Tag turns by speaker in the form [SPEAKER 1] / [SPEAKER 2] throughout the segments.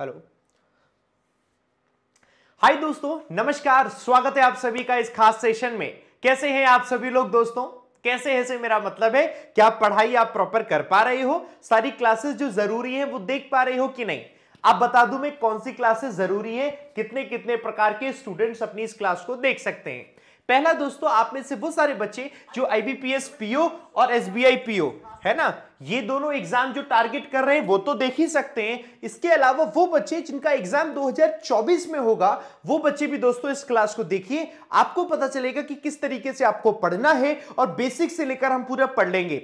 [SPEAKER 1] Hello hi दोस्तों नमस्कार स्वागत है आप सभी का इस खास सेशन में कैसे हैं आप सभी लोग दोस्तों कैसे है से मेरा मतलब है क्या पढ़ाई आप प्रॉपर कर पा रहे हो सारी क्लासेस जो जरूरी है वो देख पा रहे हो कि नहीं आप बता दूं मैं कौन सी क्लासेस जरूरी है कितने कितने प्रकार के स्टूडेंट्स अपनी इस क्लास को देख सकते हैं पहला दोस्तों आप में से वो सारे बच्चे जो आईबीपीएस पीओ और एसबीआई पीओ है ना ये दोनों एग्जाम जो टारगेट कर रहे हैं वो तो देख ही सकते हैं इसके अलावा वो बच्चे जिनका एग्जाम 2024 में होगा वो बच्चे भी दोस्तों इस क्लास को देखिए आपको पता चलेगा कि किस तरीके से आपको पढ़ना है और बेसिक से लेकर हम पूरा पढ़ लेंगे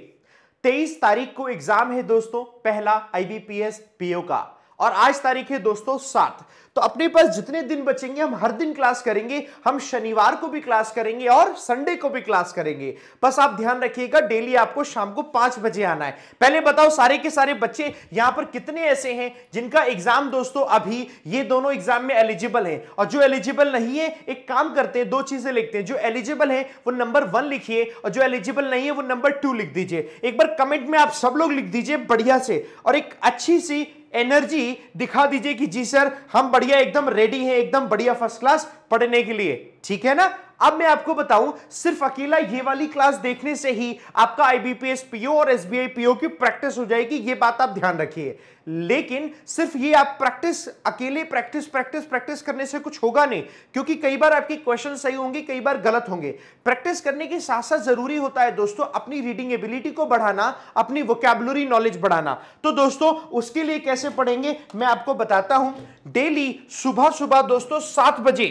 [SPEAKER 1] तेईस तारीख को एग्जाम है दोस्तों पहला आईबीपीएस पीओ का और आज तारीख है दोस्तों सात तो अपने पास जितने दिन बचेंगे हम हर दिन क्लास करेंगे हम शनिवार को भी क्लास करेंगे और संडे को भी क्लास करेंगे बस आप ध्यान रखिएगा डेली आपको शाम को पांच बजे आना है पहले बताओ सारे के सारे बच्चे यहां पर कितने ऐसे हैं जिनका एग्जाम दोस्तों अभी ये दोनों एग्जाम में एलिजिबल है और जो एलिजिबल नहीं है एक काम करते हैं दो चीजें लिखते हैं जो एलिजिबल है वो नंबर वन लिखिए और जो एलिजिबल नहीं है वो नंबर टू लिख दीजिए एक बार कमेंट में आप सब लोग लिख दीजिए बढ़िया से और एक अच्छी सी एनर्जी दिखा दीजिए कि जी सर हम बढ़िया एकदम रेडी हैं एकदम बढ़िया फर्स्ट क्लास पढ़ने के लिए ठीक है ना अब मैं आपको बताऊं सिर्फ अकेला ये वाली क्लास देखने से ही आपका आईबीपीएस पीओ और एसबीआई पीओ की प्रैक्टिस हो जाएगी ये बात आप ध्यान रखिए लेकिन सिर्फ ये आप प्रैक्टिस अकेले प्रैक्टिस प्रैक्टिस प्रैक्टिस करने से कुछ होगा नहीं क्योंकि कई बार आपके क्वेश्चन सही होंगे कई बार गलत होंगे प्रैक्टिस करने के साथ साथ जरूरी होता है दोस्तों अपनी रीडिंग एबिलिटी को बढ़ाना अपनी वोकेबलरी नॉलेज बढ़ाना तो दोस्तों उसके लिए कैसे पढ़ेंगे मैं आपको बताता हूं डेली सुबह सुबह दोस्तों सात बजे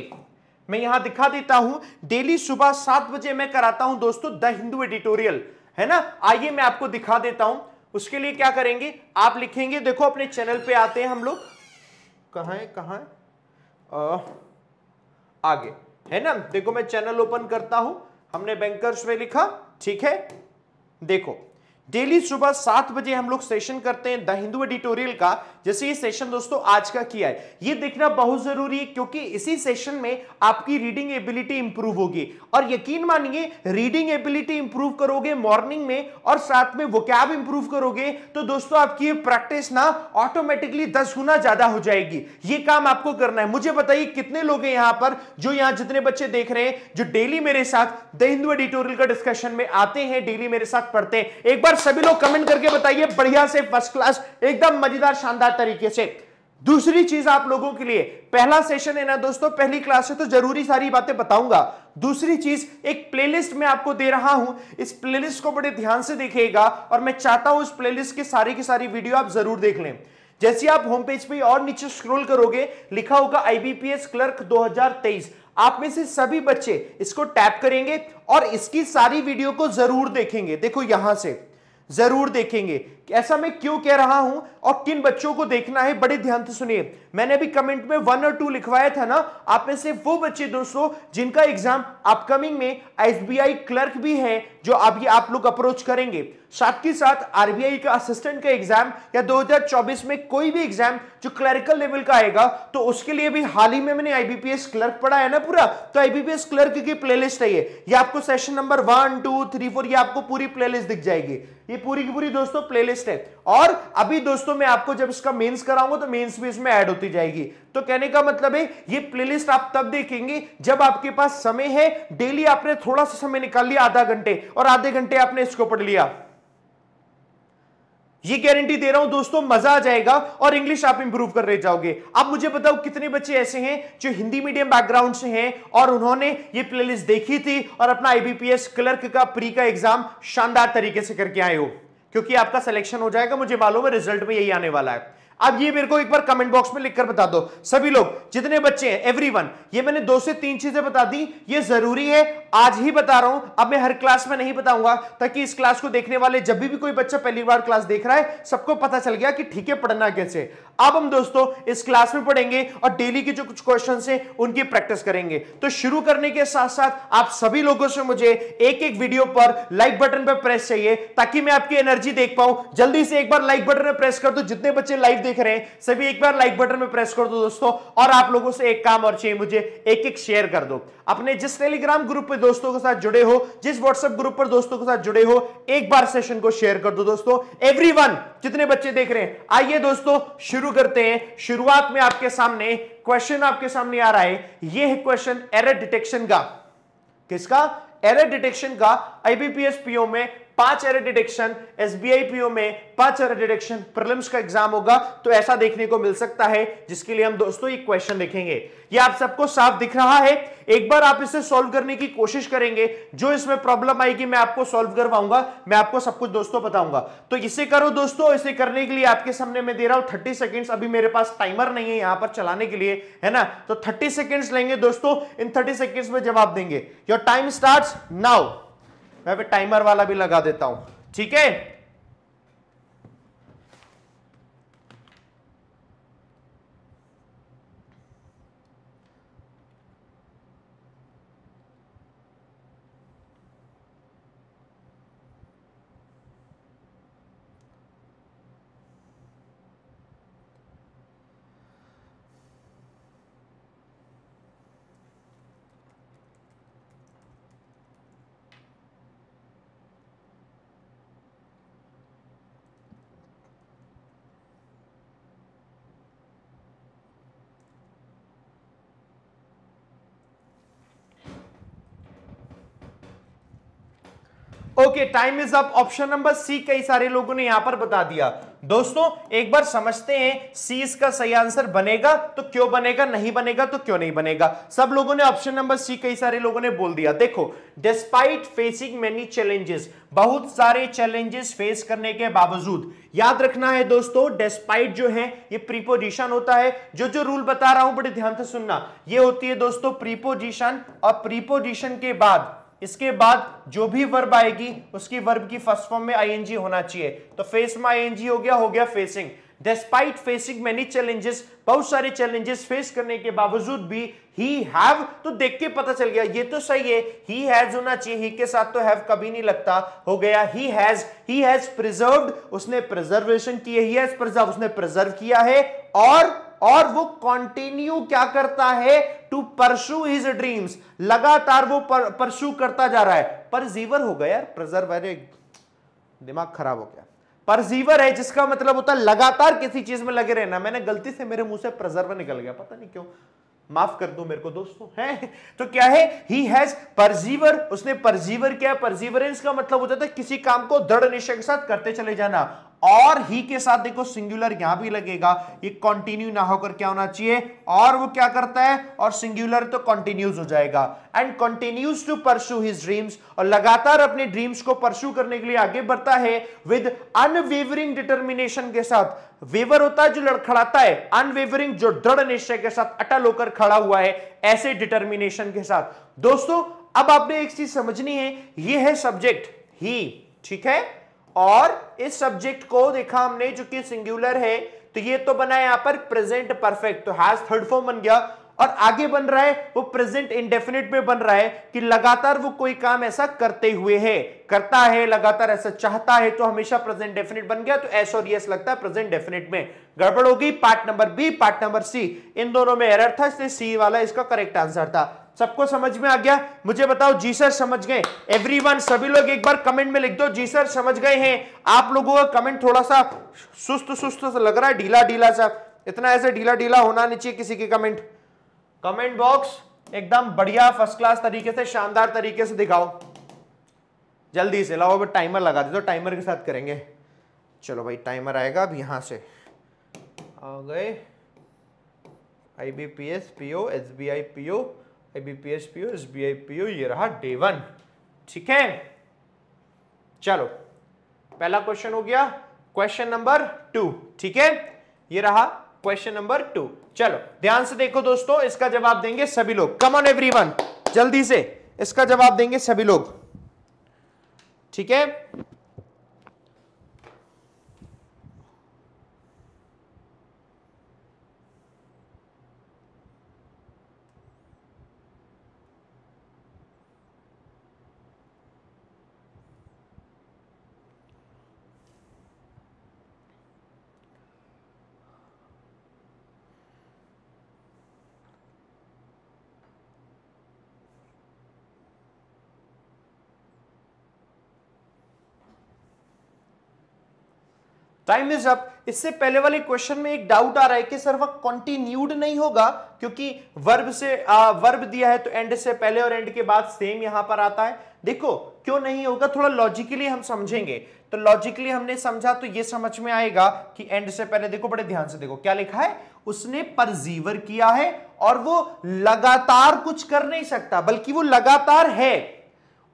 [SPEAKER 1] मैं यहां दिखा देता हूं डेली सुबह सात बजे मैं कराता हूं दोस्तों द हिंदू एडिटोरियल है ना आइए मैं आपको दिखा देता हूं उसके लिए क्या करेंगे आप लिखेंगे देखो अपने चैनल पे आते हैं हम लोग कहा है कहा है आ, आगे है ना देखो मैं चैनल ओपन करता हूं हमने बैंकर्स में लिखा ठीक है देखो डेली सुबह सात बजे हम लोग सेशन करते हैं द हिंदू एडिटोरियल का जैसे ये सेशन दोस्तों आज का किया है ये देखना बहुत जरूरी है क्योंकि इसी सेशन में आपकी रीडिंग एबिलिटी इंप्रूव होगी और यकीन मानिए रीडिंग एबिलिटी इंप्रूव करोगे मॉर्निंग में और साथ में वो कैब इंप्रूव करोगे तो दोस्तों आपकी प्रैक्टिस ना ऑटोमेटिकली दस गुना ज्यादा हो जाएगी ये काम आपको करना है मुझे बताइए कितने लोग हैं यहां पर जो यहां जितने बच्चे देख रहे हैं जो डेली मेरे साथ द हिंदू एडिटोरियल का डिस्कशन में आते हैं डेली मेरे साथ पढ़ते हैं एक बार बार सभी लोग कमेंट करके बताइए बढ़िया से फर्स्ट क्लास एकदम मजेदार शानदार तरीके से दूसरी चीज आप लोगों के लिए पहला सेशन है ना दोस्तों पहली क्लास है तो जरूरी सारी बातें बताऊंगा दूसरी चीज एक प्लेलिस्ट में आपको दे रहा हूं इस प्लेलिस्ट को बड़े ध्यान से देखिएगा और मैं चाहता हूं इस प्लेलिस्ट के सारी की सारी वीडियो आप जरूर देख लें जैसे आप होम पेज पे और नीचे स्क्रोल करोगे लिखा होगा आईबीपीएस क्लर्क दो आप में से सभी बच्चे इसको टैप करेंगे और इसकी सारी वीडियो को जरूर देखेंगे देखो यहां से जरूर देखेंगे ऐसा मैं क्यों कह रहा हूं और किन बच्चों को देखना है बड़े ध्यान से सुनिए मैंने अभी कमेंट में वन और टू लिखवाया था ना आप में से वो बच्चे दोस्तों जिनका एग्जाम अपकमिंग में एसबीआई क्लर्क भी है जो अभी आप लोग अप्रोच करेंगे साथ ही साथ आरबीआई का असिस्टेंट का एग्जाम या 2024 में कोई भी एग्जाम जो क्लरिकल लेवल का आएगा तो उसके लिए भी हाल ही में मैंने आईबीपीएस क्लर्क पढ़ा है ना पूरा तो आईबीपीएस क्लर्क की प्लेलिस्ट है ये आपको session number one two three four ये आपको पूरी प्लेलिस्ट दिख जाएगी ये पूरी की पूरी दोस्तों प्लेलिस्ट लेटेस्ट है और अभी दोस्तों मैं आपको जब इसका मेंस कराऊंगा तो मेंस भी इसमें ऐड होती जाएगी तो कहने का मतलब है ये प्लेलिस्ट आप तब देखेंगे जब आपके पास समय है डेली आपने थोड़ा सा समय निकाल लिया आधा घंटे और आधे घंटे आपने इसको पढ़ लिया ये गारंटी दे रहा हूं दोस्तों मजा आ जाएगा और इंग्लिश आप इंप्रूव कर रहे जाओगे अब मुझे बताओ कितने बच्चे ऐसे हैं जो हिंदी मीडियम बैकग्राउंड से हैं और उन्होंने ये प्लेलिस्ट देखी थी और अपना आईबीपीएस क्लर्क का प्री का एग्जाम शानदार तरीके से करके आए हो क्योंकि आपका सिलेक्शन हो जाएगा मुझे मालूम है रिजल्ट में यही आने वाला है अब ये मेरे को एक बार कमेंट बॉक्स में लिखकर बता दो सभी लोग जितने बच्चे हैं एवरीवन ये मैंने दो से तीन चीजें बता दी ये जरूरी है आज ही बता रहा हूं अब मैं हर क्लास में नहीं बताऊंगा ताकि इस क्लास को देखने वाले जब भी, भी कोई बच्चा पहली बार क्लास देख रहा है सबको पता चल गया कि ठीक है पढ़ना कैसे अब हम दोस्तों इस क्लास में पढ़ेंगे और डेली के जो कुछ क्वेश्चन हैं उनकी प्रैक्टिस करेंगे तो शुरू करने के साथ साथ आप सभी लोगों से मुझे एक एक वीडियो पर लाइक बटन पर प्रेस चाहिए ताकि मैं आपकी एनर्जी देख पाऊं जल्दी से एक बार लाइक बटन में प्रेस कर दो जितने बच्चे लाइव देख रहे हैं सभी एक बार लाइक बटन में प्रेस कर दो दोस्तों और आप लोगों से एक काम और चाहिए मुझे एक एक शेयर कर दो अपने जिस टेलीग्राम ग्रुप पर दोस्तों के साथ जुड़े हो जिस व्हाट्सएप ग्रुप पर दोस्तों के साथ जुड़े हो एक बार सेशन को शेयर कर दो दोस्तों एवरी कितने बच्चे देख रहे हैं आइए दोस्तों शुरू करते हैं शुरुआत में आपके सामने क्वेश्चन आपके सामने आ रहा है ये है क्वेश्चन एरर डिटेक्शन का किसका एरर डिटेक्शन का आईबीपीएस पीओ में पांच एरर डिटेक्शन एसबीआई पीओ में पांच एरर डिटेक्शन प्रिलिम्स का एग्जाम होगा तो ऐसा देखने को मिल सकता है जिसके लिए हम दोस्तों एक क्वेश्चन देखेंगे ये आप सबको साफ दिख रहा है एक बार आप इसे सॉल्व करने की कोशिश करेंगे जो इसमें प्रॉब्लम आएगी मैं आपको सॉल्व करवाऊंगा मैं आपको सब कुछ दोस्तों बताऊंगा तो इसे करो दोस्तों इसे करने के लिए आपके सामने मैं दे रहा हूं थर्टी सेकेंड्स अभी मेरे पास टाइमर नहीं है यहां पर चलाने के लिए है ना तो थर्टी सेकेंड्स लेंगे दोस्तों इन थर्टी सेकेंड्स में जवाब देंगे योर टाइम स्टार्ट नाउ मैं फिर टाइमर वाला भी लगा देता हूं ठीक है okay time is up option number C कई सारे लोगों ने यहां पर बता दिया दोस्तों एक बार समझते हैं सी इसका सही आंसर बनेगा तो क्यों बनेगा नहीं बनेगा तो क्यों नहीं बनेगा सब लोगों ने ऑप्शन नंबर सी कई सारे लोगों ने बोल दिया देखो डिस्पाइट फेसिंग मेनी चैलेंजेस बहुत सारे चैलेंजेस फेस करने के बावजूद याद रखना है दोस्तों डिस्पाइट जो है ये प्रीपोजिशन होता है जो जो रूल बता रहा हूं बड़े ध्यान से सुनना ये होती है दोस्तों प्रीपोजिशन और प्रीपोजिशन के बाद इसके बाद जो भी वर्ब आएगी उसकी वर्ब की फर्स्ट फॉर्म में आईएनजी होना चाहिए तो फेस में आईएनजी हो गया हो गया facing despite facing many challenges बहुत सारे चैलेंजेस फेस करने के बावजूद भी he have तो देख के पता चल गया ये तो सही है he has होना चाहिए he के साथ तो have कभी नहीं लगता हो गया he has he has preserved उसने preservation किया है he has preserved उसने preserve किया है और और वो कंटिन्यू क्या करता है टू परसू हिज ड्रीम्स लगातार वो परसू करता जा रहा है परजीवर हो गया यार प्रजर्व अरे दिमाग खराब हो गया परजीवर है जिसका मतलब होता है लगातार किसी चीज में लगे रहना मैंने गलती से मेरे मुंह से प्रजर्व निकल गया पता नहीं क्यों माफ कर दो मेरे को दोस्तों है तो क्या है ही हैज परजीवर उसने परजीवर किया परजीवरेंस का मतलब हो जाता है किसी काम को दृढ़ निश्चय के साथ करते चले जाना और ही के साथ देखो सिंगुलर यहां भी लगेगा ये कंटिन्यू ना होकर क्या होना चाहिए और वो क्या करता है और सिंगुलर तो कंटिन्यूज हो जाएगा and continues to pursue his dreams और लगातार अपने ड्रीम्स को परसू करने के लिए आगे बढ़ता है विद अनवेवरिंग डिटर्मिनेशन के साथ वेवर होता है जो लड़खड़ाता है अनवेवरिंग जो दृढ़ निश्चय के साथ अटल होकर खड़ा हुआ है ऐसे डिटर्मिनेशन के साथ दोस्तों अब आपने एक चीज समझनी है यह है सब्जेक्ट ही ठीक है और इस सब्जेक्ट को देखा हमने जो कि सिंगुलर है तो ये तो बना यहां पर प्रेजेंट परफेक्ट तो हैज थर्ड फॉर्म बन गया और आगे बन रहा है वो प्रेजेंट इंडेफिनिट में बन रहा है कि लगातार वो कोई काम ऐसा करते हुए है करता है लगातार ऐसा चाहता है तो हमेशा प्रेजेंट डेफिनेट बन गया तो एस और यस लगता है प्रेजेंट डेफिनेट में गड़बड़ होगी part number B part number C इन दोनों में एरर था इसलिए सी वाला इसका करेक्ट आंसर था सबको समझ में आ गया मुझे बताओ जी सर समझ गए एवरीवन सभी लोग एक बार कमेंट में लिख दो जी सर समझ गए हैं आप लोगों का कमेंट थोड़ा सा सुस्त सुस्त लग रहा है ढीला ढीला सा इतना ऐसे ढीला ढीला होना नहीं चाहिए किसी के कमेंट कमेंट बॉक्स एकदम बढ़िया फर्स्ट क्लास तरीके से शानदार तरीके से दिखाओ जल्दी से लाओ अब टाइमर लगा दे तो टाइमर के साथ करेंगे चलो भाई टाइमर आएगा अब यहां से आ गए I B P S P O S B I P O I PO S B I ये रहा डे वन ठीक है चलो पहला क्वेश्चन हो गया क्वेश्चन नंबर टू ठीक है ये रहा क्वेश्चन नंबर टू चलो ध्यान से देखो दोस्तों इसका जवाब देंगे सभी लोग कम ऑन एवरीवन जल्दी से इसका जवाब देंगे सभी लोग ठीक है टाइम इज अप इससे पहले वाले क्वेश्चन में एक डाउट आ रहा है कि सर वह कॉन्टिन्यूड नहीं होगा क्योंकि वर्ब से आ, वर्ब दिया है तो एंड से पहले और एंड के बाद सेम यहां पर आता है देखो क्यों नहीं होगा थोड़ा लॉजिकली हम समझेंगे तो लॉजिकली हमने समझा तो ये समझ में आएगा कि एंड से पहले देखो बड़े ध्यान से देखो क्या लिखा है उसने परजीवर किया है और वो लगातार कुछ कर नहीं सकता बल्कि वो लगातार है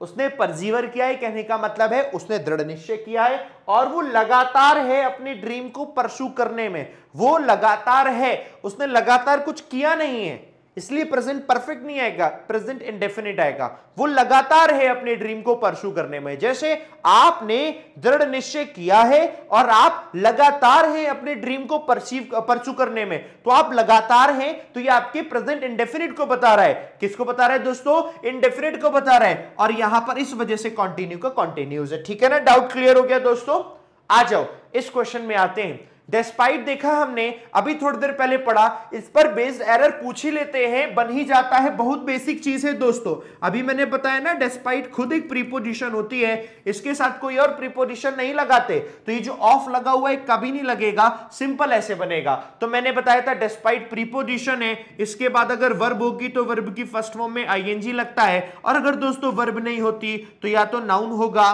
[SPEAKER 1] उसने परजीवर किया है कहने का मतलब है उसने दृढ़ निश्चय किया है और वो लगातार है अपनी ड्रीम को परसू करने में वो लगातार है उसने लगातार कुछ किया नहीं है इसलिए प्रेजेंट परफेक्ट नहीं आएगा प्रेजेंट इंडेफिनिट आएगा वो लगातार है अपने ड्रीम को परसू करने में जैसे आपने दृढ़ निश्चय किया है और आप लगातार हैं अपने ड्रीम को परसीव परसू करने में तो आप लगातार हैं तो ये आपके प्रेजेंट इंडेफिनिट को बता रहा है किसको बता रहा है दोस्तों इंडेफिनिट को बता रहा है और यहां पर इस वजह से कॉन्टिन्यू का कॉन्टिन्यूज है ठीक है ना डाउट क्लियर हो गया दोस्तों आ जाओ इस क्वेश्चन में आते हैं डेस्पाइट देखा हमने अभी थोड़ी देर पहले पढ़ा इस पर बेस्ड एरर पूछ ही लेते हैं बन ही जाता है बहुत बेसिक चीज है दोस्तों अभी मैंने बताया ना डेस्पाइट खुद एक प्रीपोजिशन होती है इसके साथ कोई और प्रीपोजिशन नहीं लगाते तो ये जो ऑफ लगा हुआ है कभी नहीं लगेगा सिंपल ऐसे बनेगा तो मैंने बताया था डेस्पाइट प्रीपोजिशन है इसके बाद अगर वर्ब होगी तो वर्ब की फर्स्ट फॉर्म में आईएनजी लगता है और अगर दोस्तों वर्ब नहीं होती तो या तो नाउन होगा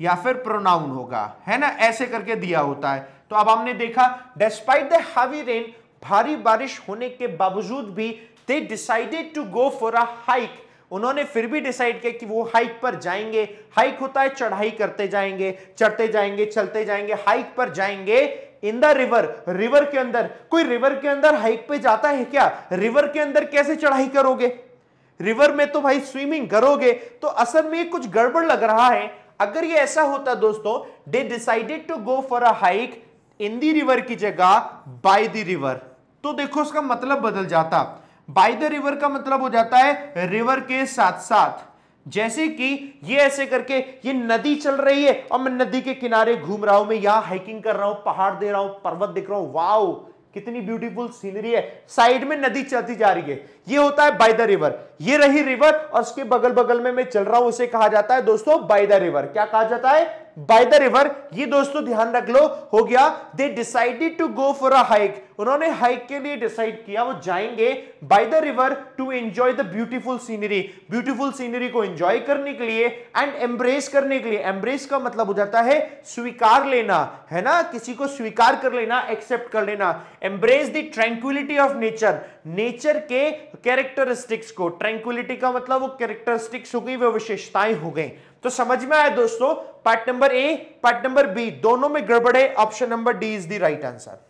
[SPEAKER 1] या फिर प्रोनाउन होगा है ना ऐसे करके दिया होता है तो अब हमने देखा डेस्पाइट द हैवी रेन भारी बारिश होने के बावजूद भी they decided to go for a hike उन्होंने फिर भी डिसाइड किया कि वो हाइक पर जाएंगे हाइक होता है चढ़ाई करते जाएंगे चढ़ते जाएंगे चलते जाएंगे हाइक पर जाएंगे इन द रिवर रिवर के अंदर कोई रिवर के अंदर हाइक पे जाता है क्या रिवर के अंदर कैसे चढ़ाई करोगे रिवर में तो भाई स्विमिंग करोगे तो असल में कुछ गड़बड़ लग रहा है अगर ये ऐसा होता दोस्तों they decided to go for a hike in the river की जगह बाय द रिवर तो देखो उसका मतलब बदल जाता बाय द रिवर का मतलब हो जाता है रिवर के साथ साथ जैसे कि ये ऐसे करके ये नदी चल रही है और मैं नदी के किनारे घूम रहा हूं मैं यहां हाइकिंग कर रहा हूं पहाड़ दे रहा हूं पर्वत देख रहा हूं वाओ कितनी ब्यूटीफुल सीनरी है साइड में नदी चलती जा रही है ये होता है बाय द रिवर ये रही रिवर और उसके बगल बगल में मैं चल रहा हूं उसे कहा जाता है दोस्तों बाय द रिवर क्या कहा जाता है बाय द रिवर ये दोस्तों ध्यान रख लो हो गया they decided to go for a hike उन्होंने हाइक के लिए डिसाइड किया वो जाएंगे by the river to enjoy the beautiful scenery beautiful scenery को एंजॉय करने के लिए एंड एम्ब्रेस करने के लिए एम्ब्रेस का मतलब हो जाता है स्वीकार लेना है ना किसी को स्वीकार कर लेना एक्सेप्ट कर लेना embrace the tranquility of nature nature के कैरेक्टरिस्टिक्स को ट्रैंक्विलिटी का मतलब वो कैरेक्टरिस्टिक्स हो गई वो विशेषताएं हो गई तो समझ में आया दोस्तों part number A part number B दोनों में गड़बड़े option number D is the right answer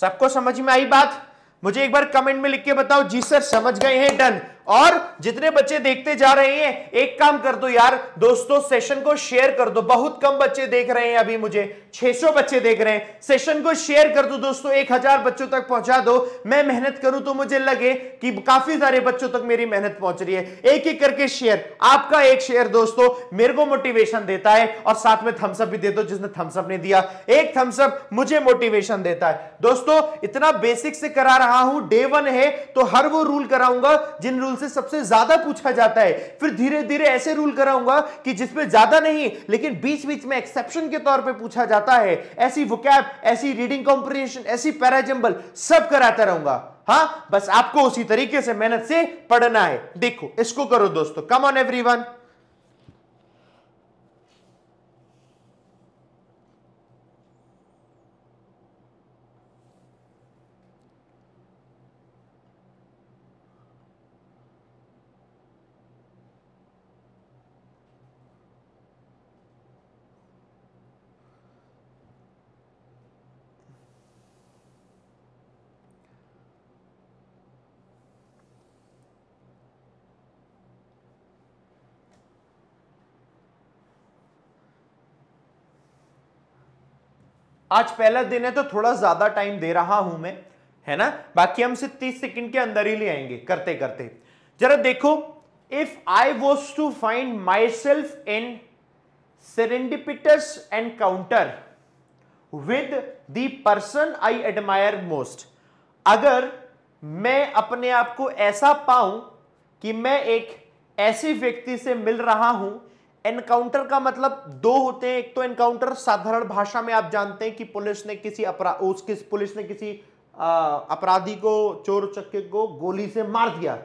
[SPEAKER 1] सबको समझ में आई बात मुझे एक बार कमेंट में लिख के बताओ जी सर समझ गए हैं डन और जितने बच्चे देखते जा रहे हैं एक काम कर दो यार दोस्तों सेशन को शेयर कर दो बहुत कम बच्चे देख रहे हैं अभी मुझे 600 बच्चे देख रहे हैं सेशन को शेयर कर दो दोस्तों 1000 बच्चों तक पहुंचा दो मैं मेहनत करूं तो मुझे लगे कि काफी सारे बच्चों तक मेरी मेहनत पहुंच रही है एक एक करके शेयर आपका एक शेयर दोस्तों मेरे को मोटिवेशन देता है और साथ में थम्सअप भी दे दो जिसने थम्सअप ने दिया एक थम्सअप मुझे मोटिवेशन देता है दोस्तों इतना बेसिक से करा रहा हूं डे वन है तो हर वो रूल कराऊंगा जिन रूल हमसे सबसे ज्यादा पूछा जाता है फिर धीरे धीरे ऐसे रूल कराऊंगा कि जिसमें ज्यादा नहीं लेकिन बीच बीच में एक्सेप्शन के तौर पर पूछा जाता है ऐसी वोकैब ऐसी रीडिंग कॉम्प्रिहेंशन ऐसी पैराजम्बल सब कराता रहूंगा हाँ बस आपको उसी तरीके से मेहनत से पढ़ना है देखो इसको करो दोस्तों कम ऑन वन आज पहला दिन है तो थोड़ा ज्यादा टाइम दे रहा हूं मैं है ना बाकी हम सिर्फ तीस सेकंड के अंदर ही ले आएंगे करते करते जरा देखो if I was to find myself in serendipitous encounter with the person I admire most अगर मैं अपने आप को ऐसा पाऊं कि मैं एक ऐसे व्यक्ति से मिल रहा हूं एनकाउंटर का मतलब दो होते हैं एक तो एनकाउंटर साधारण भाषा में आप जानते हैं कि पुलिस ने किसी अपराध किस पुलिस ने किसी अपराधी को चोर चक्के को गोली से मार दिया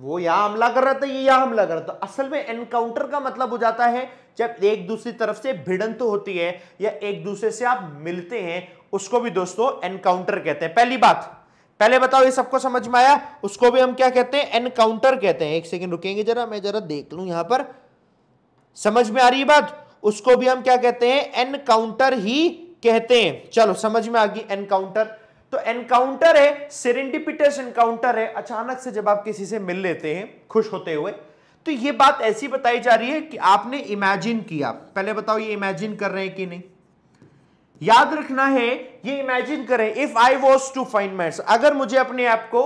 [SPEAKER 1] वो यहां हमला कर रहा था ये यहां हमला कर रहा था असल में एनकाउंटर का मतलब हो जाता है जब एक दूसरी तरफ से भिड़ंत तो होती है या एक दूसरे से आप मिलते हैं उसको भी दोस्तों एनकाउंटर कहते हैं पहली बात पहले बताओ ये सबको समझ में आया उसको भी हम क्या कहते हैं एनकाउंटर कहते हैं एक सेकंड रुकेंगे जरा मैं जरा देख लू यहां पर समझ में आ रही है बात उसको भी हम क्या कहते हैं एनकाउंटर ही कहते हैं चलो समझ में आ गई एनकाउंटर तो एनकाउंटर है सिरेंडिपिटस एनकाउंटर है अचानक से जब आप किसी से मिल लेते हैं खुश होते हुए तो ये बात ऐसी बताई जा रही है कि आपने इमेजिन किया पहले बताओ ये इमेजिन कर रहे हैं कि नहीं याद रखना है ये इमेजिन करें if I was to find mat अगर मुझे अपने आप को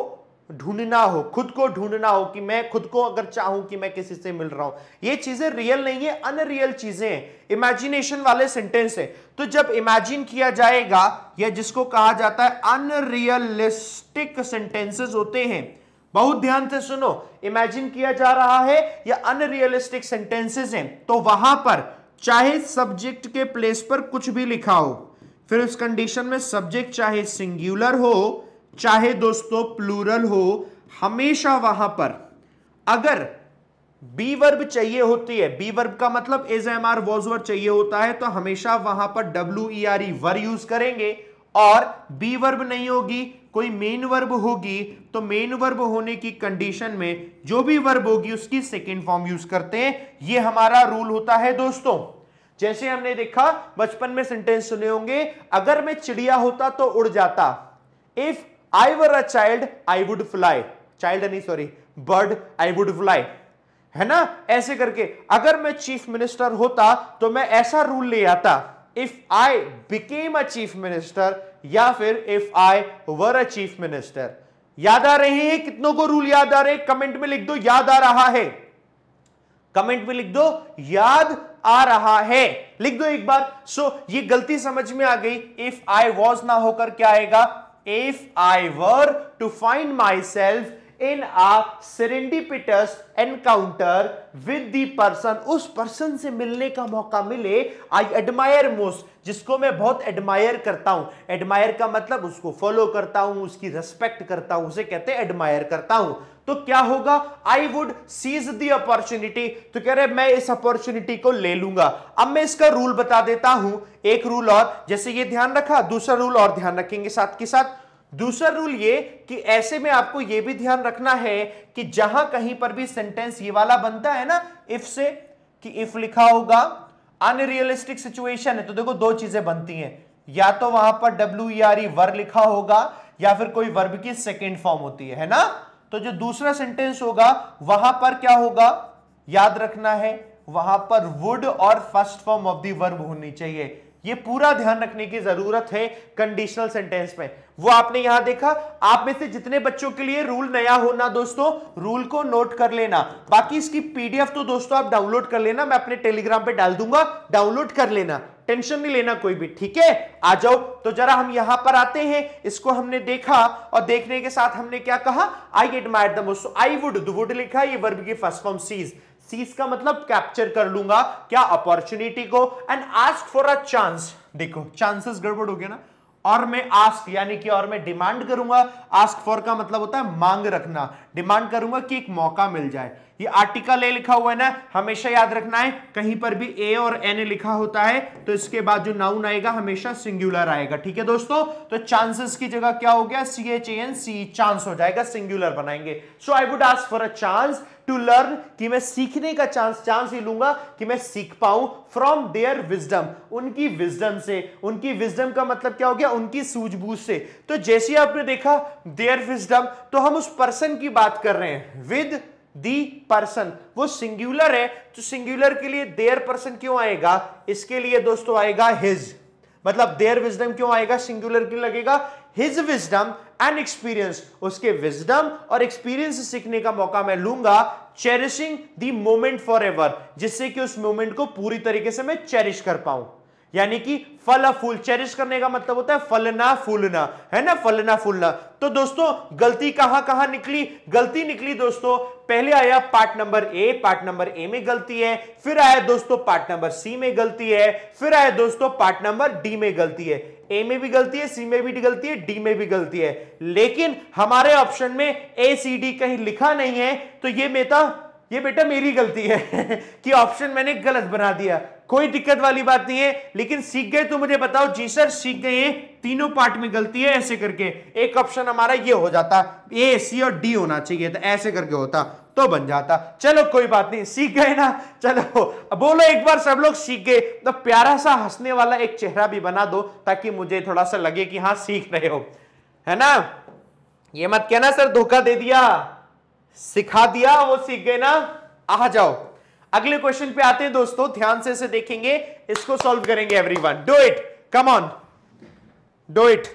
[SPEAKER 1] ढूंढना हो खुद को ढूंढना हो कि मैं खुद को अगर चाहूं कि मैं किसी से मिल रहा हूं ये चीजें रियल नहीं है अनरियल चीजें हैं इमेजिनेशन वाले सेंटेंस है तो जब इमेजिन किया जाएगा या जिसको कहा जाता है अनरियलिस्टिक सेंटेंसेस होते हैं बहुत ध्यान से सुनो इमेजिन किया जा रहा है या अनरियलिस्टिक सेंटेंसेस हैं तो वहां पर चाहे सब्जेक्ट के प्लेस पर कुछ भी लिखा हो फिर उस कंडीशन में सब्जेक्ट चाहे सिंगुलर हो चाहे दोस्तों प्लूरल हो हमेशा वहां पर अगर बी वर्ब चाहिए होती है बी वर्ब का मतलब is am are was verb चाहिए होता है तो हमेशा वहां पर W E R E were use करेंगे और बी वर्ब नहीं होगी कोई मेन वर्ब होगी तो मेन वर्ब होने की कंडीशन में जो भी वर्ब होगी उसकी सेकेंड फॉर्म यूज करते हैं ये हमारा रूल होता है दोस्तों जैसे हमने देखा बचपन में सेंटेंस सुने होंगे अगर मैं चिड़िया होता तो उड़ जाता if I were a child I would fly child नहीं sorry bird I would fly है ना ऐसे करके अगर मैं चीफ मिनिस्टर होता तो मैं ऐसा रूल ले आता if I became a chief minister या फिर if I were a chief minister याद आ रहे हैं कितनों को रूल याद आ रहे कमेंट में लिख दो याद आ रहा है कमेंट में लिख दो याद आ रहा है लिख दो एक बार सो so, ये गलती समझ में आ गई इफ आई वॉज ना होकर क्या आएगा if I were to find myself in a serendipitous encounter with the person उस person से मिलने का मौका मिले I admire most जिसको मैं बहुत एडमायर करता हूँ एडमायर का मतलब उसको फॉलो करता हूँ उसकी रेस्पेक्ट करता हूँ उसे कहते हैं एडमायर करता हूँ तो क्या होगा I would seize the opportunity तो कह रहे मैं इस अपॉर्चुनिटी को ले लूंगा अब मैं इसका रूल बता देता हूं एक रूल और जैसे ये ध्यान रखा दूसरा रूल और ध्यान रखेंगे साथ के साथ दूसरा रूल ये कि ऐसे में आपको यह भी ध्यान रखना है कि जहां कहीं पर भी सेंटेंस ये वाला बनता है ना इफ से कि इफ लिखा होगा अनरियलिस्टिक सिचुएशन है तो देखो दो चीजें बनती हैं या तो वहां पर डब्ल्यू आर ई वर लिखा होगा या फिर कोई वर्ब की सेकेंड फॉर्म होती है, है ना तो जो दूसरा सेंटेंस होगा वहां पर क्या होगा याद रखना है वहां पर वुड और first form of the verb होनी चाहिए ये पूरा ध्यान रखने की जरूरत है कंडीशनल सेंटेंस में वो आपने यहां देखा आप में से जितने बच्चों के लिए रूल नया होना दोस्तों रूल को नोट कर लेना बाकी इसकी पीडीएफ तो दोस्तों आप डाउनलोड कर लेना मैं अपने टेलीग्राम पे डाल दूंगा डाउनलोड कर लेना टेंशन नहीं लेना कोई भी ठीक है आ जाओ तो जरा हम यहां पर आते हैं इसको हमने देखा और देखने के साथ हमने क्या कहा I might the most I would would लिखा ये वर्ब की फर्स्ट फॉर्म सीज सीज का मतलब कैप्चर कर लूंगा क्या अपॉर्चुनिटी को and ask for a chance देखो चांसेस गड़बड़ हो गया ना और मैं आस्क यानी कि और मैं डिमांड करूंगा आस्क फॉर का मतलब होता है मांग रखना डिमांड करूंगा कि एक मौका मिल जाए ये आर्टिकल ए लिखा हुआ है ना हमेशा याद रखना है कहीं पर भी ए और एन लिखा होता है तो इसके बाद जो नाउन आएगा हमेशा सिंगुलर आएगा ठीक है दोस्तों तो चांसेस की जगह क्या हो गया C H N C chance हो जाएगा सिंगुलर बनाएंगे so I would ask for a chance to learn कि मैं सीखने का चांस चांस ही लूंगा कि मैं सीख पाऊं फ्रॉम देयर विजडम उनकी विजडम से उनकी विजडम का मतलब क्या हो गया उनकी सूझबूझ से तो जैसे आपने देखा देयर विजडम तो हम उस पर्सन की बात कर रहे हैं विद दी पर्सन वो सिंगुलर है तो सिंगुलर के लिए देयर पर्सन क्यों आएगा इसके लिए दोस्तों आएगा हिज मतलब देयर विजडम क्यों आएगा सिंगुलर क्यों लगेगा हिज विजडम एंड एक्सपीरियंस उसके विजडम और एक्सपीरियंस सीखने का मौका मैं लूंगा cherishing the moment forever जिससे कि उस मोमेंट को पूरी तरीके से मैं चेरिश कर पाऊं यानी कि फल फूल चेरिश करने का मतलब होता है फलना फूलना है ना फलना फूलना तो दोस्तों गलती कहां कहां निकली गलती निकली दोस्तों पहले आया part number A part number A में गलती है फिर आया दोस्तों पार्ट नंबर सी में गलती है फिर आया दोस्तों पार्ट नंबर डी में गलती है ए में भी गलती है सी में भी गलती है डी में भी गलती है लेकिन हमारे ऑप्शन में ए सी डी कहीं लिखा नहीं है तो ये बेटा ये बेटा मेरी गलती है कि ऑप्शन मैंने गलत बना दिया कोई दिक्कत वाली बात नहीं है लेकिन सीख गए तो मुझे बताओ जी सर सीख गए हैं तीनों पार्ट में गलती है ऐसे करके एक ऑप्शन हमारा ये हो जाता ए सी और डी होना चाहिए तो ऐसे करके होता तो बन जाता चलो कोई बात नहीं सीख गए ना चलो बोलो एक बार सब लोग सीख गए तो प्यारा सा हंसने वाला एक चेहरा भी बना दो ताकि मुझे थोड़ा सा लगे कि हाँ सीख रहे हो है ना ये मत कहना सर धोखा दे दिया सिखा दिया वो सीख गए ना आ जाओ अगले क्वेश्चन पे आते हैं दोस्तों ध्यान से इसे देखेंगे इसको सॉल्व करेंगे everyone do it come on do it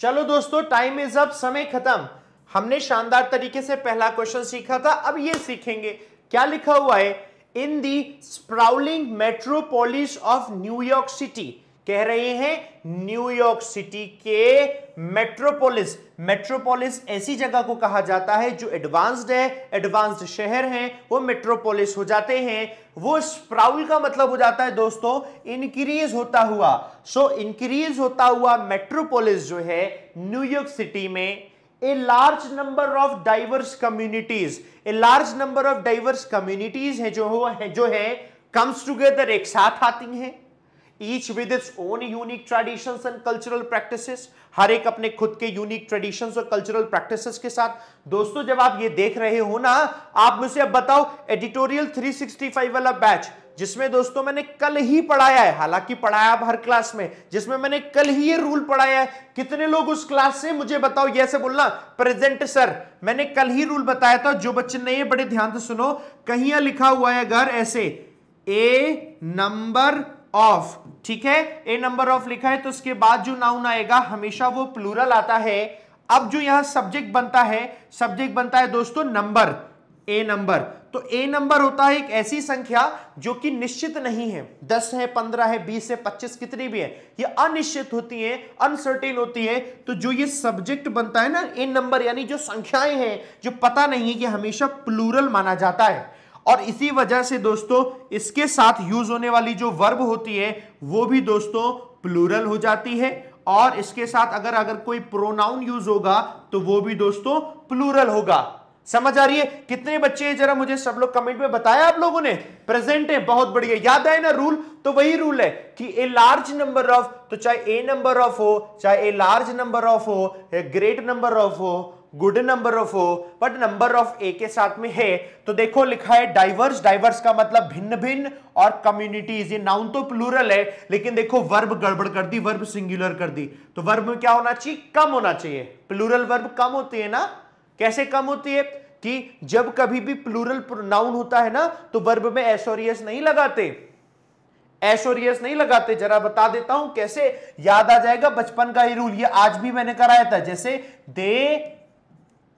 [SPEAKER 1] चलो दोस्तों टाइम इज अप समय खत्म हमने शानदार तरीके से पहला क्वेश्चन सीखा था अब ये सीखेंगे क्या लिखा हुआ है in the sprawling metropolis of New York city कह रहे हैं न्यूयॉर्क सिटी के मेट्रोपोलिस मेट्रोपोलिस ऐसी जगह को कहा जाता है जो एडवांस्ड है एडवांस्ड शहर हैं वो मेट्रोपोलिस हो जाते हैं वो स्प्राउल का मतलब हो जाता है दोस्तों इंक्रीज होता हुआ सो so, इंक्रीज होता हुआ मेट्रोपोलिस जो है न्यूयॉर्क सिटी में a large number of diverse communities a large number of diverse communities है जो है जो है कम्स टूगेदर एक साथ आती हैं each with its own unique traditions and cultural practices हर एक अपने खुद के यूनिक ट्रेडिशंस और कल्चरल प्रैक्टिसेस के साथ दोस्तों जब आप ये देख रहे हो ना आप मुझे अब बताओ एडिटोरियल 365 वाला बैच जिसमें दोस्तों मैंने कल ही पढ़ाया है हालांकि पढ़ाया अब हर क्लास में जिसमें मैंने कल ही ये रूल पढ़ाया है कितने लोग उस क्लास से मुझे बताओ ये से बोलना प्रेजेंट सर मैंने कल ही रूल बताया था जो बच्चे नहीं बड़े ध्यान से सुनो कहीं लिखा हुआ है अगर ऐसे ए नंबर ऑफ ठीक है ए नंबर ऑफ लिखा है तो उसके बाद जो नाउन आएगा हमेशा वो प्लूरल आता है अब जो यहां सब्जेक्ट बनता है सब्जेक्ट बनता है दोस्तों नंबर ए नंबर तो ए नंबर होता है एक ऐसी संख्या जो कि निश्चित नहीं है दस है पंद्रह है बीस है पच्चीस कितनी भी है ये अनिश्चित होती है अनसर्टेन होती है तो जो ये सब्जेक्ट बनता है ना ए नंबर यानी जो संख्याएं हैं जो पता नहीं है ये हमेशा प्लूरल माना जाता है और इसी वजह से दोस्तों इसके साथ यूज होने वाली जो वर्ब होती है वो भी दोस्तों प्लूरल हो जाती है और इसके साथ अगर अगर कोई प्रोनाउन यूज होगा तो वो भी दोस्तों प्लूरल होगा समझ आ रही है कितने बच्चे जरा मुझे सब लोग कमेंट में बताया आप लोगों ने प्रेजेंट है बहुत बढ़िया याद आए ना रूल तो वही रूल है कि ए लार्ज नंबर ऑफ तो चाहे ए नंबर ऑफ हो चाहे ए लार्ज नंबर ऑफ हो ग्रेट नंबर ऑफ हो गुड नंबर ऑफ हो बट नंबर ऑफ ए के साथ में है तो देखो लिखा है डाइवर्स डाइवर्स का मतलब भिन्न भिन्न और कम्युनिटीज ये नाउन तो प्लूरल है लेकिन देखो वर्ब गड़बड़ कर दी वर्ब सिंगुलर कर दी तो वर्ब में क्या होना चाहिए कम होना चाहिए प्लूरल वर्ब कम होती है ना कैसे कम होती है कि जब कभी भी प्लूरल नाउन होता है ना तो वर्ब में एसोरियस नहीं लगाते एसोरियस नहीं लगाते जरा बता देता हूं कैसे याद आ जाएगा बचपन का ही रूल ये आज भी मैंने कराया था जैसे दे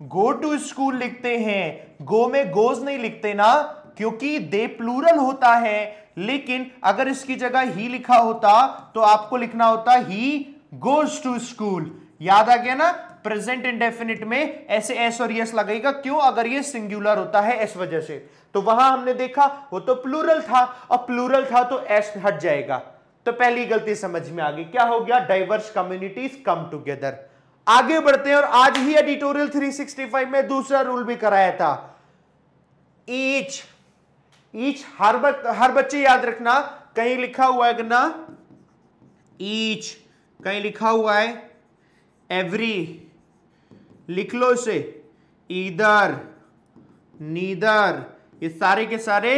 [SPEAKER 1] गो टू स्कूल लिखते हैं गो में गोज नहीं लिखते ना क्योंकि दे प्लूरल होता है लेकिन अगर इसकी जगह ही लिखा होता तो आपको लिखना होता ही गोज टू स्कूल याद आ गया ना प्रेजेंट इंडेफिनिट में ऐसे एस और यस लगेगा क्यों अगर ये सिंगुलर होता है इस वजह से तो वहां हमने देखा वो तो प्लूरल था और प्लूरल था तो एस हट जाएगा तो पहली गलती समझ में आ गई क्या हो गया डाइवर्स कम्युनिटीज कम टुगेदर आगे बढ़ते हैं और आज ही एडिटोरियल 365 में दूसरा रूल भी कराया था ईच ईच हर हर बच्चे याद रखना कहीं लिखा हुआ है ना ईच कहीं लिखा हुआ है एवरी लिख लो इसे ईदर नीदर ये सारे के सारे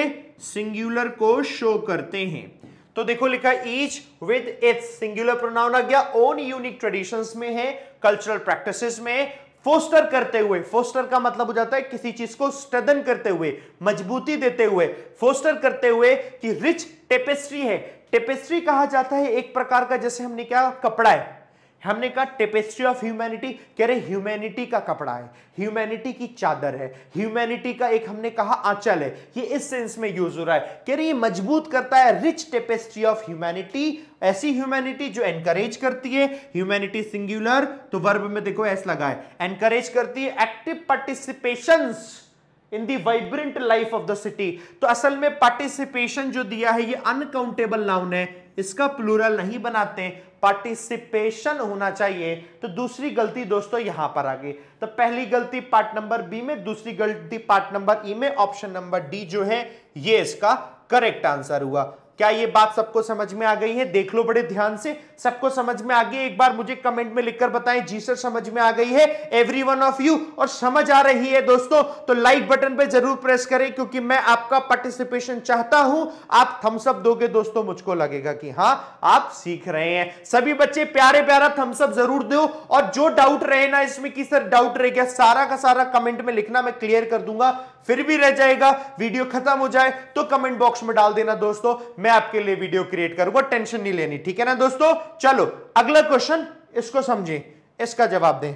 [SPEAKER 1] सिंगुलर को शो करते हैं तो देखो लिखा each with its singular pronoun आ गया ओन यूनिक ट्रेडिशन में है कल्चरल प्रैक्टिस में फोस्टर करते हुए फोस्टर का मतलब हो जाता है किसी चीज को स्टदन करते हुए मजबूती देते हुए फोस्टर करते हुए कि रिच टेपेस्ट्री है टेपेस्ट्री कहा जाता है एक प्रकार का जैसे हमने क्या कपड़ा है हमने कहा टेपेस्ट्री ऑफ ह्यूमैनिटी कह रहे ह्यूमैनिटी का कपड़ा है ह्यूमैनिटी की चादर है ह्यूमैनिटी का एक हमने कहा आंचल है ये इस सेंस में यूज हो रहा है कह रही मजबूत करता है रिच टेपेस्ट्री ऑफ ह्यूमैनिटी ऐसी ह्यूमैनिटी जो एनकरेज करती है ह्यूमैनिटी सिंगुलर तो वर्ब में देखो ऐसा लगा एनकरेज करती है active participation in the vibrant life of the city तो असल में पार्टिसिपेशन जो दिया है ये अनकाउंटेबल नाउन है इसका प्लूरल नहीं बनाते पार्टिसिपेशन होना चाहिए तो दूसरी गलती दोस्तों यहां पर आ गई तो पहली गलती पार्ट नंबर बी में दूसरी गलती पार्ट नंबर ई में ऑप्शन नंबर डी जो है ये इसका करेक्ट आंसर हुआ क्या ये बात सबको समझ में आ गई है देख लो बड़े ध्यान से सबको समझ में आ गई एक बार मुझे कमेंट में लिखकर बताएं जी सर समझ में आ गई है एवरी वन ऑफ यू और समझ आ रही है दोस्तों तो लाइक बटन पे जरूर प्रेस करें क्योंकि मैं आपका पार्टिसिपेशन चाहता हूं आप थम्सअप दोगे दोस्तों मुझको लगेगा कि हाँ आप सीख रहे हैं सभी बच्चे प्यारे प्यारा थम्सअप जरूर दो और जो डाउट रहे ना इसमें कि सर डाउट रह गया सारा का सारा कमेंट में लिखना मैं क्लियर कर दूंगा फिर भी रह जाएगा वीडियो खत्म हो जाए तो कमेंट बॉक्स में डाल देना दोस्तों मैं आपके लिए वीडियो क्रिएट करूंगा टेंशन नहीं लेनी ठीक है ना दोस्तों चलो अगला क्वेश्चन इसको समझें इसका जवाब दें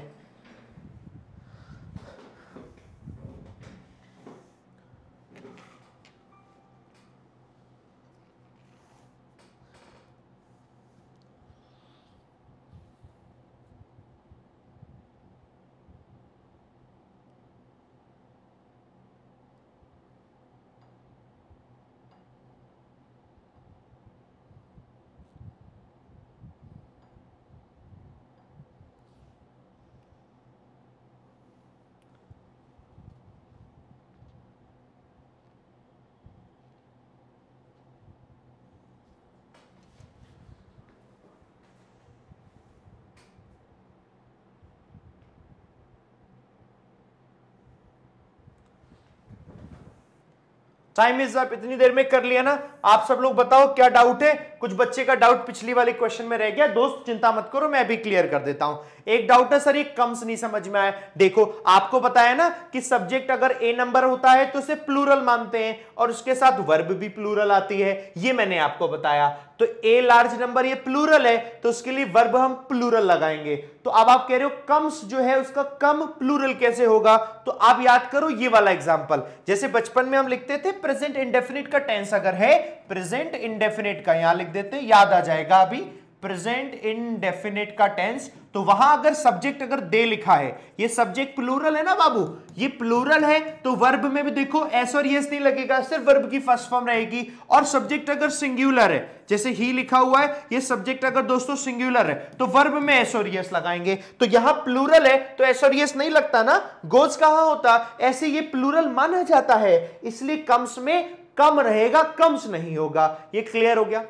[SPEAKER 1] टाइम इज आप इतनी देर में कर लिया ना आप सब लोग बताओ क्या डाउट है कुछ बच्चे का डाउट पिछली वाले क्वेश्चन में रह गया दोस्त चिंता मत करो मैं भी क्लियर कर देता हूं एक डाउट है सर ये कम्स नहीं समझ में आया देखो आपको बताया ना कि सब्जेक्ट अगर ए नंबर होता है तो उसे प्लूरल मानते हैं और उसके साथ वर्ब भी प्लूरल आती है ये मैंने आपको बताया तो ए लार्ज नंबर ये प्लूरल है तो उसके लिए वर्ब हम प्लूरल लगाएंगे तो अब आप कह रहे हो कम्स जो है उसका कम प्लूरल कैसे होगा तो आप याद करो ये वाला एग्जाम्पल जैसे बचपन में हम लिखते थे प्रेजेंट इंडेफिनिट का टेंस अगर है प्रेजेंट इनडेफिनेट का यहां लिख देते याद आ जाएगा अभी प्रेजेंट इनडेफिनेट का टेंस तो वहां अगर सब्जेक्ट अगर दे लिखा है ये सब्जेक्ट प्लूरल है ना बाबू ये प्लूरल है तो वर्ब में भी देखो एस और यस नहीं लगेगा सिर्फ वर्ब की फर्स्ट फॉर्म रहेगी और सब्जेक्ट अगर सिंगुलर है जैसे ही लिखा हुआ है ये सब्जेक्ट अगर दोस्तों सिंगुलर है तो वर्ब में एस और यस लगाएंगे तो यहां प्लूरल है तो एस और यस नहीं लगता ना गोज कहां होता ऐसे ये प्लूरल माना जाता है इसलिए कम्स में कम रहेगा कम्स नहीं होगा ये क्लियर हो गया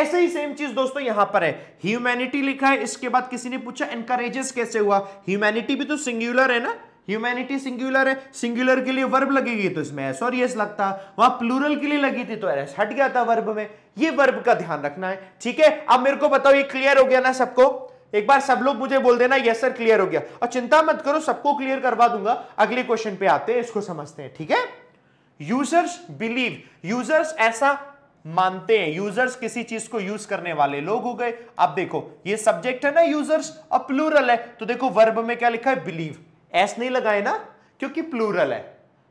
[SPEAKER 1] ऐसे ही सेम चीज दोस्तों यहां पर है ह्यूमैनिटी लिखा है इसके बाद किसी ने पूछा एनकरेजेस कैसे हुआ ह्यूमैनिटी भी तो सिंगुलर है ना ह्यूमैनिटी सिंगुलर है सिंगुलर के लिए वर्ब लगेगी तो इसमें एस और यस लगता वहां प्लूरल के लिए लगी थी तो एस हट गया था वर्ब में ये वर्ब का ध्यान रखना है ठीक है अब मेरे को बताओ ये क्लियर हो गया ना सबको एक बार सब लोग मुझे बोल देना यस सर क्लियर हो गया और चिंता मत करो सबको क्लियर करवा दूंगा अगले क्वेश्चन पे आते हैं इसको समझते हैं ठीक है यूजर्स बिलीव यूजर्स ऐसा मानते हैं यूजर्स किसी चीज को यूज करने वाले लोग हो गए अब देखो ये सब्जेक्ट है ना यूजर्स अब प्लूरल है तो देखो वर्ब में क्या लिखा है बिलीव एस नहीं लगाए ना क्योंकि प्लूरल है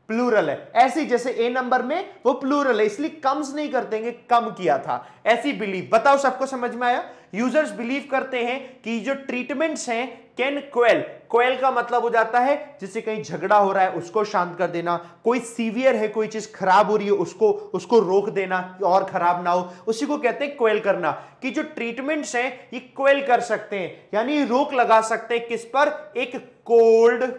[SPEAKER 1] प्लूरल है ऐसी जैसे ए नंबर में वो प्लूरल है इसलिए कम्स नहीं कर देंगे कम किया था ऐसी बिलीव बताओ सबको समझ में आया यूजर्स बिलीव करते हैं कि जो ट्रीटमेंट्स हैं कैन क्वेल क्वेल का मतलब हो जाता है जिससे कहीं झगड़ा हो रहा है उसको शांत कर देना कोई सीवियर है कोई चीज खराब हो रही है उसको उसको रोक देना और खराब ना हो उसी को कहते हैं क्वेल करना कि जो ट्रीटमेंट्स हैं ये क्वेल कर सकते हैं यानी रोक लगा सकते हैं किस पर एक कोल्ड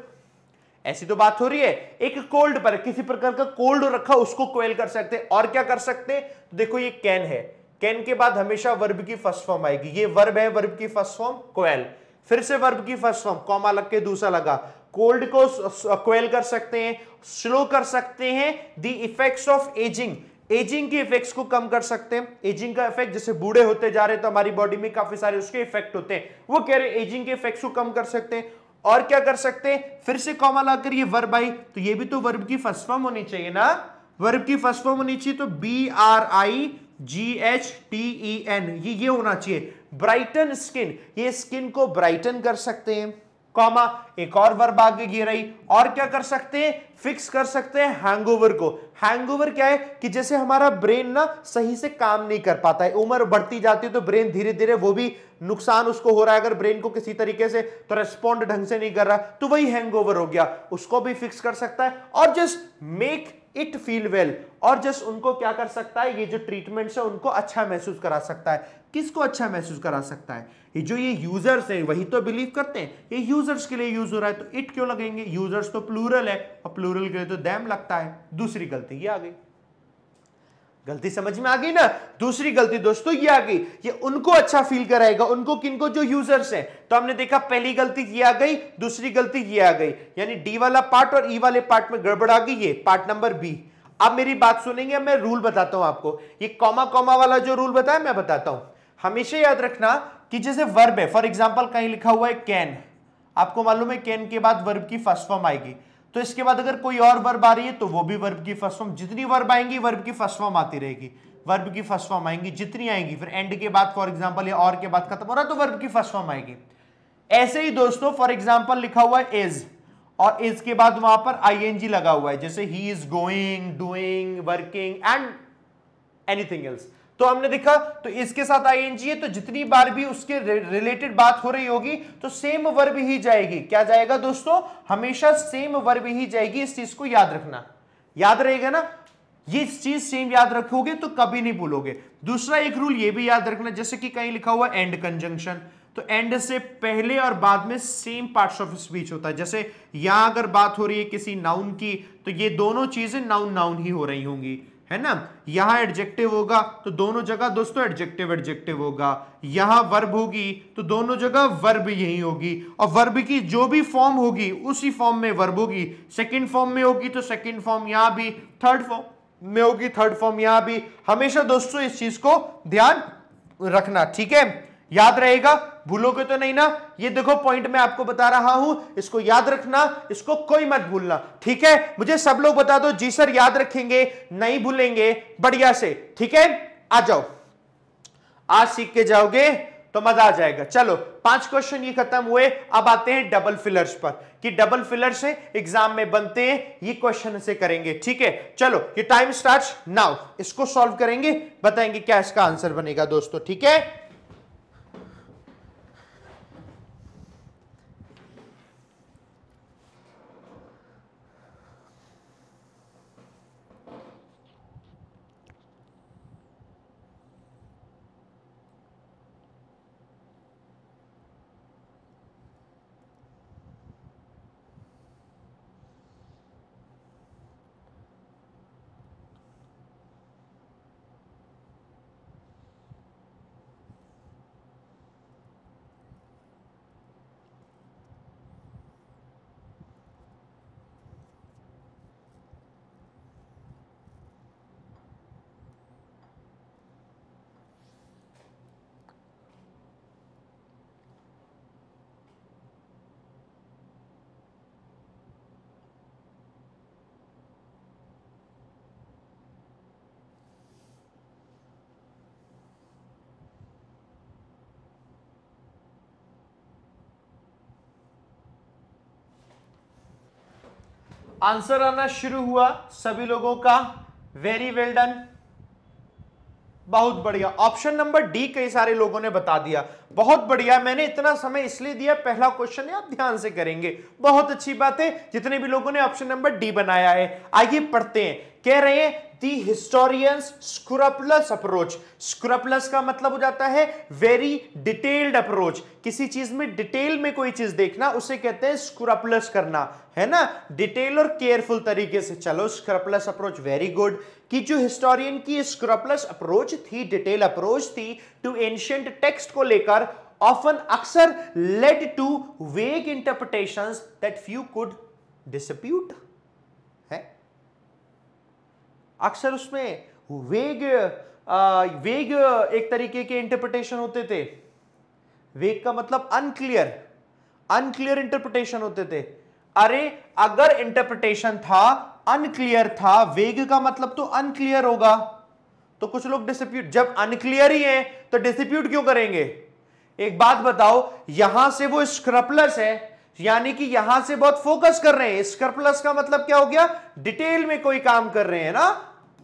[SPEAKER 1] ऐसी तो बात हो रही है एक कोल्ड पर किसी प्रकार का कोल्ड रखा उसको क्वेल कर सकते हैं और क्या कर सकते हैं देखो ये कैन है कैन के बाद हमेशा वर्ब की फर्स्ट फॉर्म आएगी ये वर्ब है वर्ब की फर्स्ट फॉर्म क्वेल फिर से वर्ब की फर्स्ट फॉर्म कॉमा लग के दूसरा लगा कोल्ड को क्वेल कर सकते हैं स्लो कर सकते हैं the effects of aging aging के इफेक्ट्स को कम कर सकते हैं एजिंग का इफेक्ट जैसे बूढ़े होते जा रहे हैं तो हमारी बॉडी में काफी सारे उसके इफेक्ट होते हैं वो कह रहे हैं एजिंग के इफेक्ट्स को कम कर सकते हैं और क्या कर सकते हैं फिर से कॉमा लाकर ये वर्ब आई तो ये भी तो वर्ब की फर्स्ट फॉर्म होनी चाहिए ना वर्ब की फर्स्ट फॉर्म होनी चाहिए तो B R I G H T E N ये ये होना चाहिए ब्राइटन स्किन ये स्किन को ब्राइटन कर सकते हैं कॉमा एक और वर्ब आगे ये रही और क्या कर सकते हैं फिक्स कर सकते हैं हैंगओवर को हैंगओवर क्या है कि जैसे हमारा ब्रेन ना सही से काम नहीं कर पाता है उम्र बढ़ती जाती है तो ब्रेन धीरे धीरे वो भी नुकसान उसको हो रहा है अगर ब्रेन को किसी तरीके से तो रेस्पॉन्ड ढंग से नहीं कर रहा तो वही हैंगओवर हो गया उसको भी फिक्स कर सकता है और just make it feel well और जस्ट उनको क्या कर सकता है ये जो ट्रीटमेंट है उनको अच्छा महसूस करा सकता है किसको अच्छा महसूस करा सकता है ये जो ये यूजर्स हैं वही तो बिलीव करते हैं ये यूजर्स के लिए यूज हो रहा है तो इट क्यों लगेंगे यूजर्स तो प्लूरल है और प्लूरल के लिए तो दैम लगता है दूसरी गलती ये आ गई गलती समझ में आ गई ना दूसरी गलती दोस्तों ये आ गई ये उनको अच्छा फील कराएगा उनको किनको जो यूजर्स हैं तो हमने देखा पहली गलती ये आ गई दूसरी गलती ये आ गई यानी डी वाला पार्ट और ई e वाले पार्ट में गड़बड़ आ गई ये पार्ट नंबर बी अब मेरी बात सुनेंगे मैं रूल बताता हूं आपको ये कॉमा कॉमा वाला जो रूल बताया मैं बताता हूं हमेशा याद रखना कि जैसे वर्ब है फॉर एग्जाम्पल कहीं लिखा हुआ है कैन आपको मालूम है कैन के बाद वर्ब की फर्स्ट फॉर्म आएगी तो इसके बाद अगर कोई और वर्ब आ रही है तो वो भी वर्ब की फर्स्ट फॉर्म जितनी वर्ब आएंगी वर्ब की फर्स्ट फॉर्म आती रहेगी वर्ब की फर्स्ट फॉर्म आएंगी जितनी आएंगी फिर एंड के बाद फॉर एग्जाम्पल या और के बाद खत्म हो रहा तो वर्ब की फर्स्ट फॉर्म आएगी ऐसे ही दोस्तों फॉर एग्जाम्पल लिखा हुआ है इज और इज के बाद वहां पर आईएनजी लगा हुआ है जैसे he is going doing working and anything else तो हमने देखा तो इसके साथ आई है तो जितनी बार भी उसके रिलेटेड बात हो रही होगी तो सेम वर्ब ही जाएगी क्या जाएगा दोस्तों हमेशा सेम वर्ब ही जाएगी इस चीज को याद रखना याद रहेगा ना ये चीज सेम याद रखोगे तो कभी नहीं भूलोगे दूसरा एक रूल ये भी याद रखना जैसे कि कहीं लिखा हुआ एंड कंजंक्शन तो एंड से पहले और बाद में सेम पार्ट्स ऑफ स्पीच होता है जैसे यहां अगर बात हो रही है किसी नाउन की तो ये दोनों चीजें नाउन नाउन ही हो रही होंगी है ना यहां एडजेक्टिव होगा तो दोनों जगह दोस्तों एडजेक्टिव एडजेक्टिव होगा यहां वर्ब होगी तो दोनों जगह वर्ब यही होगी और वर्ब की जो भी फॉर्म होगी उसी फॉर्म में वर्ब होगी सेकंड फॉर्म में होगी तो सेकंड फॉर्म यहां भी थर्ड फॉर्म में होगी थर्ड फॉर्म यहां भी हमेशा दोस्तों इस चीज को ध्यान रखना ठीक है याद रहेगा भूलोगे तो नहीं ना ये देखो पॉइंट मैं आपको बता रहा हूं इसको याद रखना इसको कोई मत भूलना ठीक है मुझे सब लोग बता दो जी सर याद रखेंगे नहीं भूलेंगे बढ़िया से ठीक है आ जाओ आज सीख के जाओगे तो मजा आ जाएगा चलो पांच क्वेश्चन ये खत्म हुए अब आते हैं डबल फिलर्स पर कि डबल फिलर से एग्जाम में बनते हैं ये क्वेश्चन से करेंगे ठीक है चलो ये टाइम स्टार्ट नाउ इसको सॉल्व करेंगे बताएंगे क्या इसका आंसर बनेगा दोस्तों ठीक है आंसर आना शुरू हुआ सभी लोगों का वेरी वेल डन बहुत बढ़िया ऑप्शन नंबर डी कई सारे लोगों ने बता दिया बहुत बढ़िया मैंने इतना समय इसलिए दिया पहला क्वेश्चन है आप ध्यान से करेंगे बहुत अच्छी बात है जितने भी लोगों ने ऑप्शन नंबर डी बनाया है आइए पढ़ते हैं कह रहे हैं दी हिस्टोरियंस स्क्रपलस अप्रोच स्क्रपलस का मतलब हो जाता है वेरी डिटेल्ड अप्रोच किसी चीज में डिटेल में कोई चीज देखना उसे कहते हैं स्क्रपलस करना है ना डिटेल और केयरफुल तरीके से चलो स्क्रपलस अप्रोच वेरी गुड कि जो हिस्टोरियन की स्क्रपलस अप्रोच थी डिटेल अप्रोच थी टू एंशियंट टेक्स्ट को लेकर ऑफन अक्सर led to vague interpretation that few could dispute है अक्सर उसमें वेग वेग एक तरीके के इंटरप्रिटेशन होते थे वेग का मतलब अनक्लियर अनक्लियर इंटरप्रिटेशन होते थे अरे अगर इंटरप्रिटेशन था अनक्लियर था वेग का मतलब तो अनक्लियर होगा तो कुछ लोग डिस्प्यूट जब अनक्लियर ही है तो डिस्प्यूट क्यों करेंगे एक बात बताओ यहां से वो स्क्रपलस है यानी कि यहां से बहुत फोकस कर रहे हैं स्क्रपलस का मतलब क्या हो गया डिटेल में कोई काम कर रहे हैं ना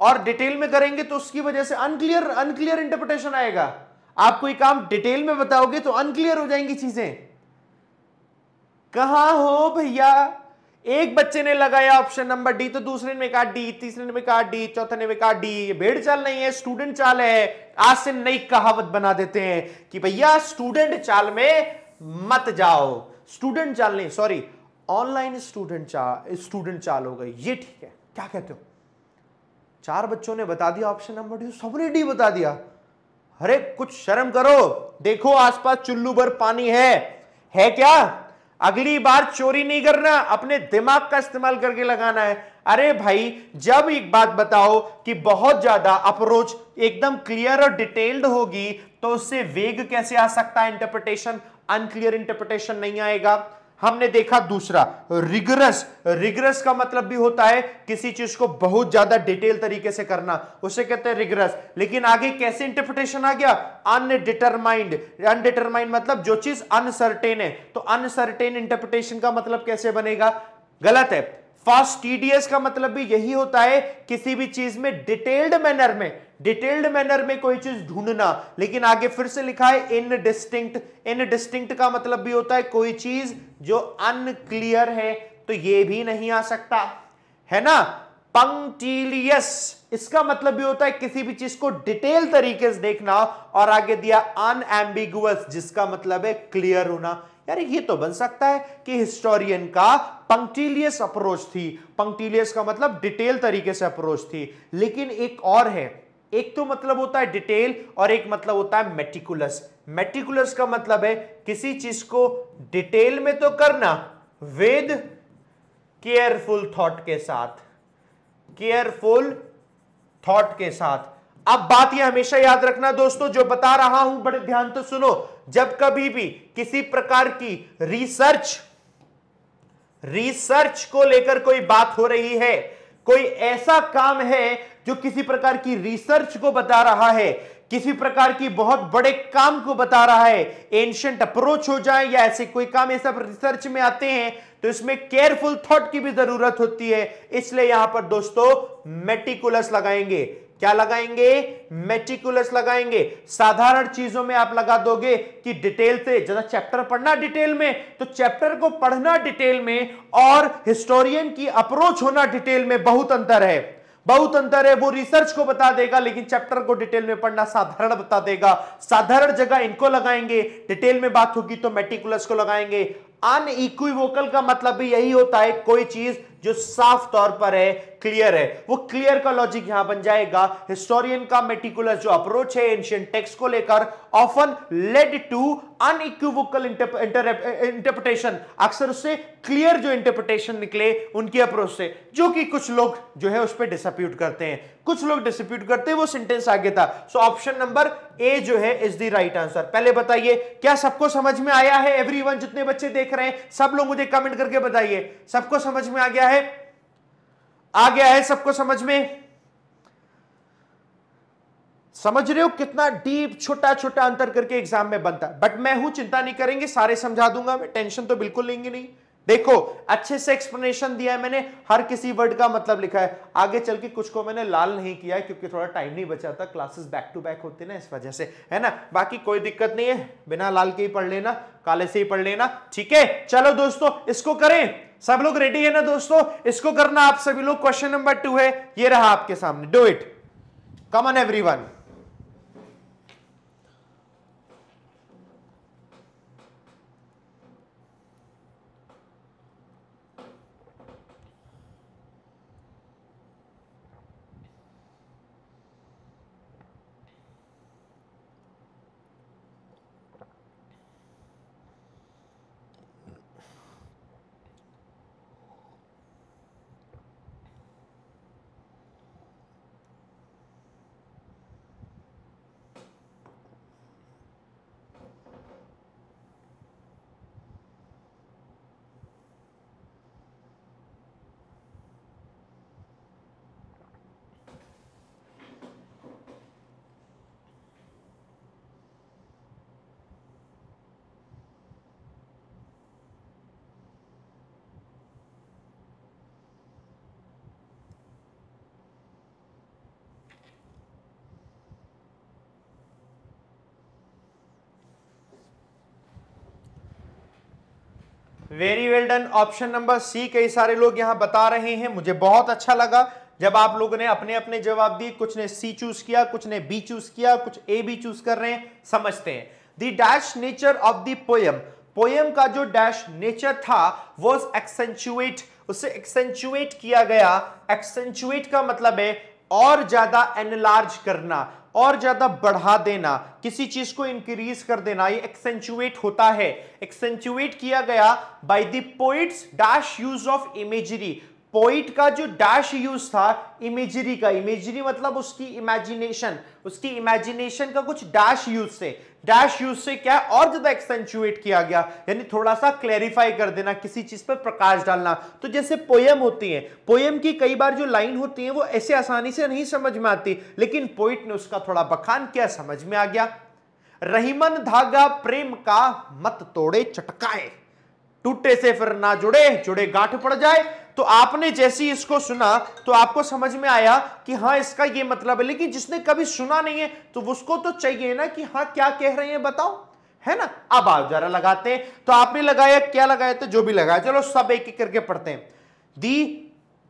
[SPEAKER 1] और डिटेल में करेंगे तो उसकी वजह से अनक्लियर अनक्लियर इंटरप्रिटेशन आएगा आप कोई काम डिटेल में बताओगे तो अनक्लियर हो जाएंगी चीजें कहा हो भैया एक बच्चे ने लगाया ऑप्शन नंबर डी तो दूसरे ने कहा डी तीसरे ने कहा डी चौथे ने कहा डी ये भेड़ चाल नहीं है स्टूडेंट चाल है आज से नई कहावत बना देते हैं कि भैया स्टूडेंट चाल में मत जाओ स्टूडेंट चाल नहीं सॉरी ऑनलाइन स्टूडेंट चाल स्टूडेंट चाल हो गई ये ठीक है क्या कहते हो चार बच्चों ने बता दिया ऑप्शन नंबर डी सबने डी बता दिया अरे कुछ शर्म करो देखो आसपास चुल्लू भर पानी है है क्या अगली बार चोरी नहीं करना अपने दिमाग का इस्तेमाल करके लगाना है अरे भाई जब एक बात बताओ कि बहुत ज्यादा अप्रोच एकदम क्लियर और डिटेल्ड होगी तो उससे वेग कैसे आ सकता है इंटरप्रिटेशन अनक्लियर इंटरप्रिटेशन नहीं आएगा हमने देखा दूसरा रिगरस रिगरस का मतलब भी होता है किसी चीज को बहुत ज्यादा डिटेल तरीके से करना उसे कहते हैं रिगरस लेकिन आगे कैसे इंटरप्रिटेशन आ गया अनडिटरमाइंड अनडिटरमाइंड मतलब जो चीज अनसर्टेन है तो अनसर्टेन इंटरप्रिटेशन का मतलब कैसे बनेगा गलत है फास्ट टीडीएस का मतलब भी यही होता है किसी भी चीज में डिटेल्ड मैनर में डिटेल्ड मैनर में कोई चीज ढूंढना लेकिन आगे फिर से लिखा है इन डिस्टिंक्ट इन डिस्टिंक्ट का मतलब भी होता है कोई चीज जो अनक्लियर है तो ये भी नहीं आ सकता है ना पंक्टीलियस इसका मतलब भी होता है किसी भी चीज को डिटेल तरीके से देखना और आगे दिया अनएम्बिगुअस जिसका मतलब है क्लियर होना यार ये तो बन सकता है कि हिस्टोरियन का पंक्टिलियस अप्रोच थी पंक्टिलियस का मतलब डिटेल तरीके से अप्रोच थी लेकिन एक और है एक तो मतलब होता है डिटेल और एक मतलब होता है मेटिकुलस मेटिकुलस का मतलब है किसी चीज को डिटेल में तो करना विद केयरफुल थॉट के साथ केयरफुल थॉट के साथ अब बात यह हमेशा याद रखना दोस्तों जो बता रहा हूं बड़े ध्यान तो सुनो जब कभी भी किसी प्रकार की रिसर्च रिसर्च को लेकर कोई बात हो रही है कोई ऐसा काम है जो किसी प्रकार की रिसर्च को बता रहा है किसी प्रकार की बहुत बड़े काम को बता रहा है एंशंट अप्रोच हो जाए या ऐसे कोई काम ऐसा रिसर्च में आते हैं तो इसमें केयरफुल थॉट की भी जरूरत होती है इसलिए यहां पर दोस्तों मेटिकुलस लगाएंगे क्या लगाएंगे मेटिकुलस लगाएंगे साधारण चीजों में आप लगा दोगे कि डिटेल से जैसा चैप्टर पढ़ना डिटेल में तो चैप्टर को पढ़ना डिटेल में और हिस्टोरियन की अप्रोच होना डिटेल में बहुत अंतर है बहुत अंतर है वो रिसर्च को बता देगा लेकिन चैप्टर को डिटेल में पढ़ना साधारण बता देगा साधारण जगह इनको लगाएंगे डिटेल में बात होगी तो मेटिकुलस को लगाएंगे अनइक्विवोकल का मतलब भी यही होता है कोई चीज जो साफ तौर पर है क्लियर है वो क्लियर का लॉजिक यहां बन जाएगा हिस्टोरियन का मेटिकुलस जो अप्रोच है एंशियंट टेक्स्ट को लेकर often led to unequivocal interpretation अक्सर उससे क्लियर जो इंटरप्रिटेशन निकले उनकी अप्रोच से जो कि कुछ लोग जो है उस पर डिसप्यूट करते हैं कुछ लोग डिसप्यूट करते हैं वो सेंटेंस आगे था सो ऑप्शन नंबर ए जो है इज द राइट आंसर पहले बताइए क्या सबको समझ में आया है एवरी जितने बच्चे देख रहे हैं सब लोग मुझे कमेंट करके बताइए सबको समझ में आ गया गया है आ गया है सबको समझ में समझ रहे हो कितना डीप छोटा छोटा अंतर करके एग्जाम में बनता है बट मैं हूं चिंता नहीं करेंगे सारे समझा दूंगा मैं टेंशन तो बिल्कुल लेंगे नहीं देखो अच्छे से एक्सप्लेनेशन दिया है मैंने हर किसी वर्ड का मतलब लिखा है आगे चल के कुछ को मैंने लाल नहीं किया है क्योंकि थोड़ा टाइम नहीं बचा था क्लासेस बैक टू बैक होते ना इस वजह से है ना बाकी कोई दिक्कत नहीं है बिना लाल के ही पढ़ लेना काले से ही पढ़ लेना ठीक है चलो दोस्तों इसको करें सब लोग रेडी है ना दोस्तों इसको करना आप सभी लोग क्वेश्चन नंबर टू है ये रहा आपके सामने do it come on one very well done option number C कई सारे लोग यहां बता रहे हैं मुझे बहुत अच्छा लगा जब आप लोगों ने अपने अपने जवाब दिए कुछ ने सी चूज किया कुछ ने बी चूज किया कुछ ए बी चूज कर रहे हैं समझते हैं the dash nature of the poem poem का जो डैश नेचर था वॉज एक्सेंचुएट उसे एक्सेंचुएट किया गया एक्सेंचुएट का मतलब है और ज्यादा एनलार्ज करना और ज्यादा बढ़ा देना किसी चीज को इंक्रीज कर देना ये एक्सेंचुएट होता है एक्सेंचुएट किया गया by the poet's dash use of imagery poet का जो डैश यूज था इमेजरी का इमेजरी मतलब उसकी इमेजिनेशन उसकी इमेजिनेशन का कुछ डैश यूज से डैश यूज से क्या और ज्यादा एक्सेंचुएट किया गया यानी थोड़ा सा क्लेरिफाई कर देना किसी चीज पर प्रकाश डालना तो जैसे पोयम होती है पोयम की कई बार जो लाइन होती है वो ऐसे आसानी से नहीं समझ में आती लेकिन पोइट ने उसका थोड़ा बखान किया समझ में आ गया रहीमन धागा प्रेम का मत तोड़े चटकाए टूटे से फिर ना जुड़े जुड़े गांठ पड़ जाए तो आपने जैसे ही इसको सुना तो आपको समझ में आया कि हाँ इसका ये मतलब है लेकिन जिसने कभी सुना नहीं है तो उसको तो चाहिए ना कि हाँ क्या कह रहे हैं बताओ है ना अब आप जरा लगाते हैं तो आपने लगाया क्या लगाया तो जो भी लगाया चलो सब एक एक करके पढ़ते हैं the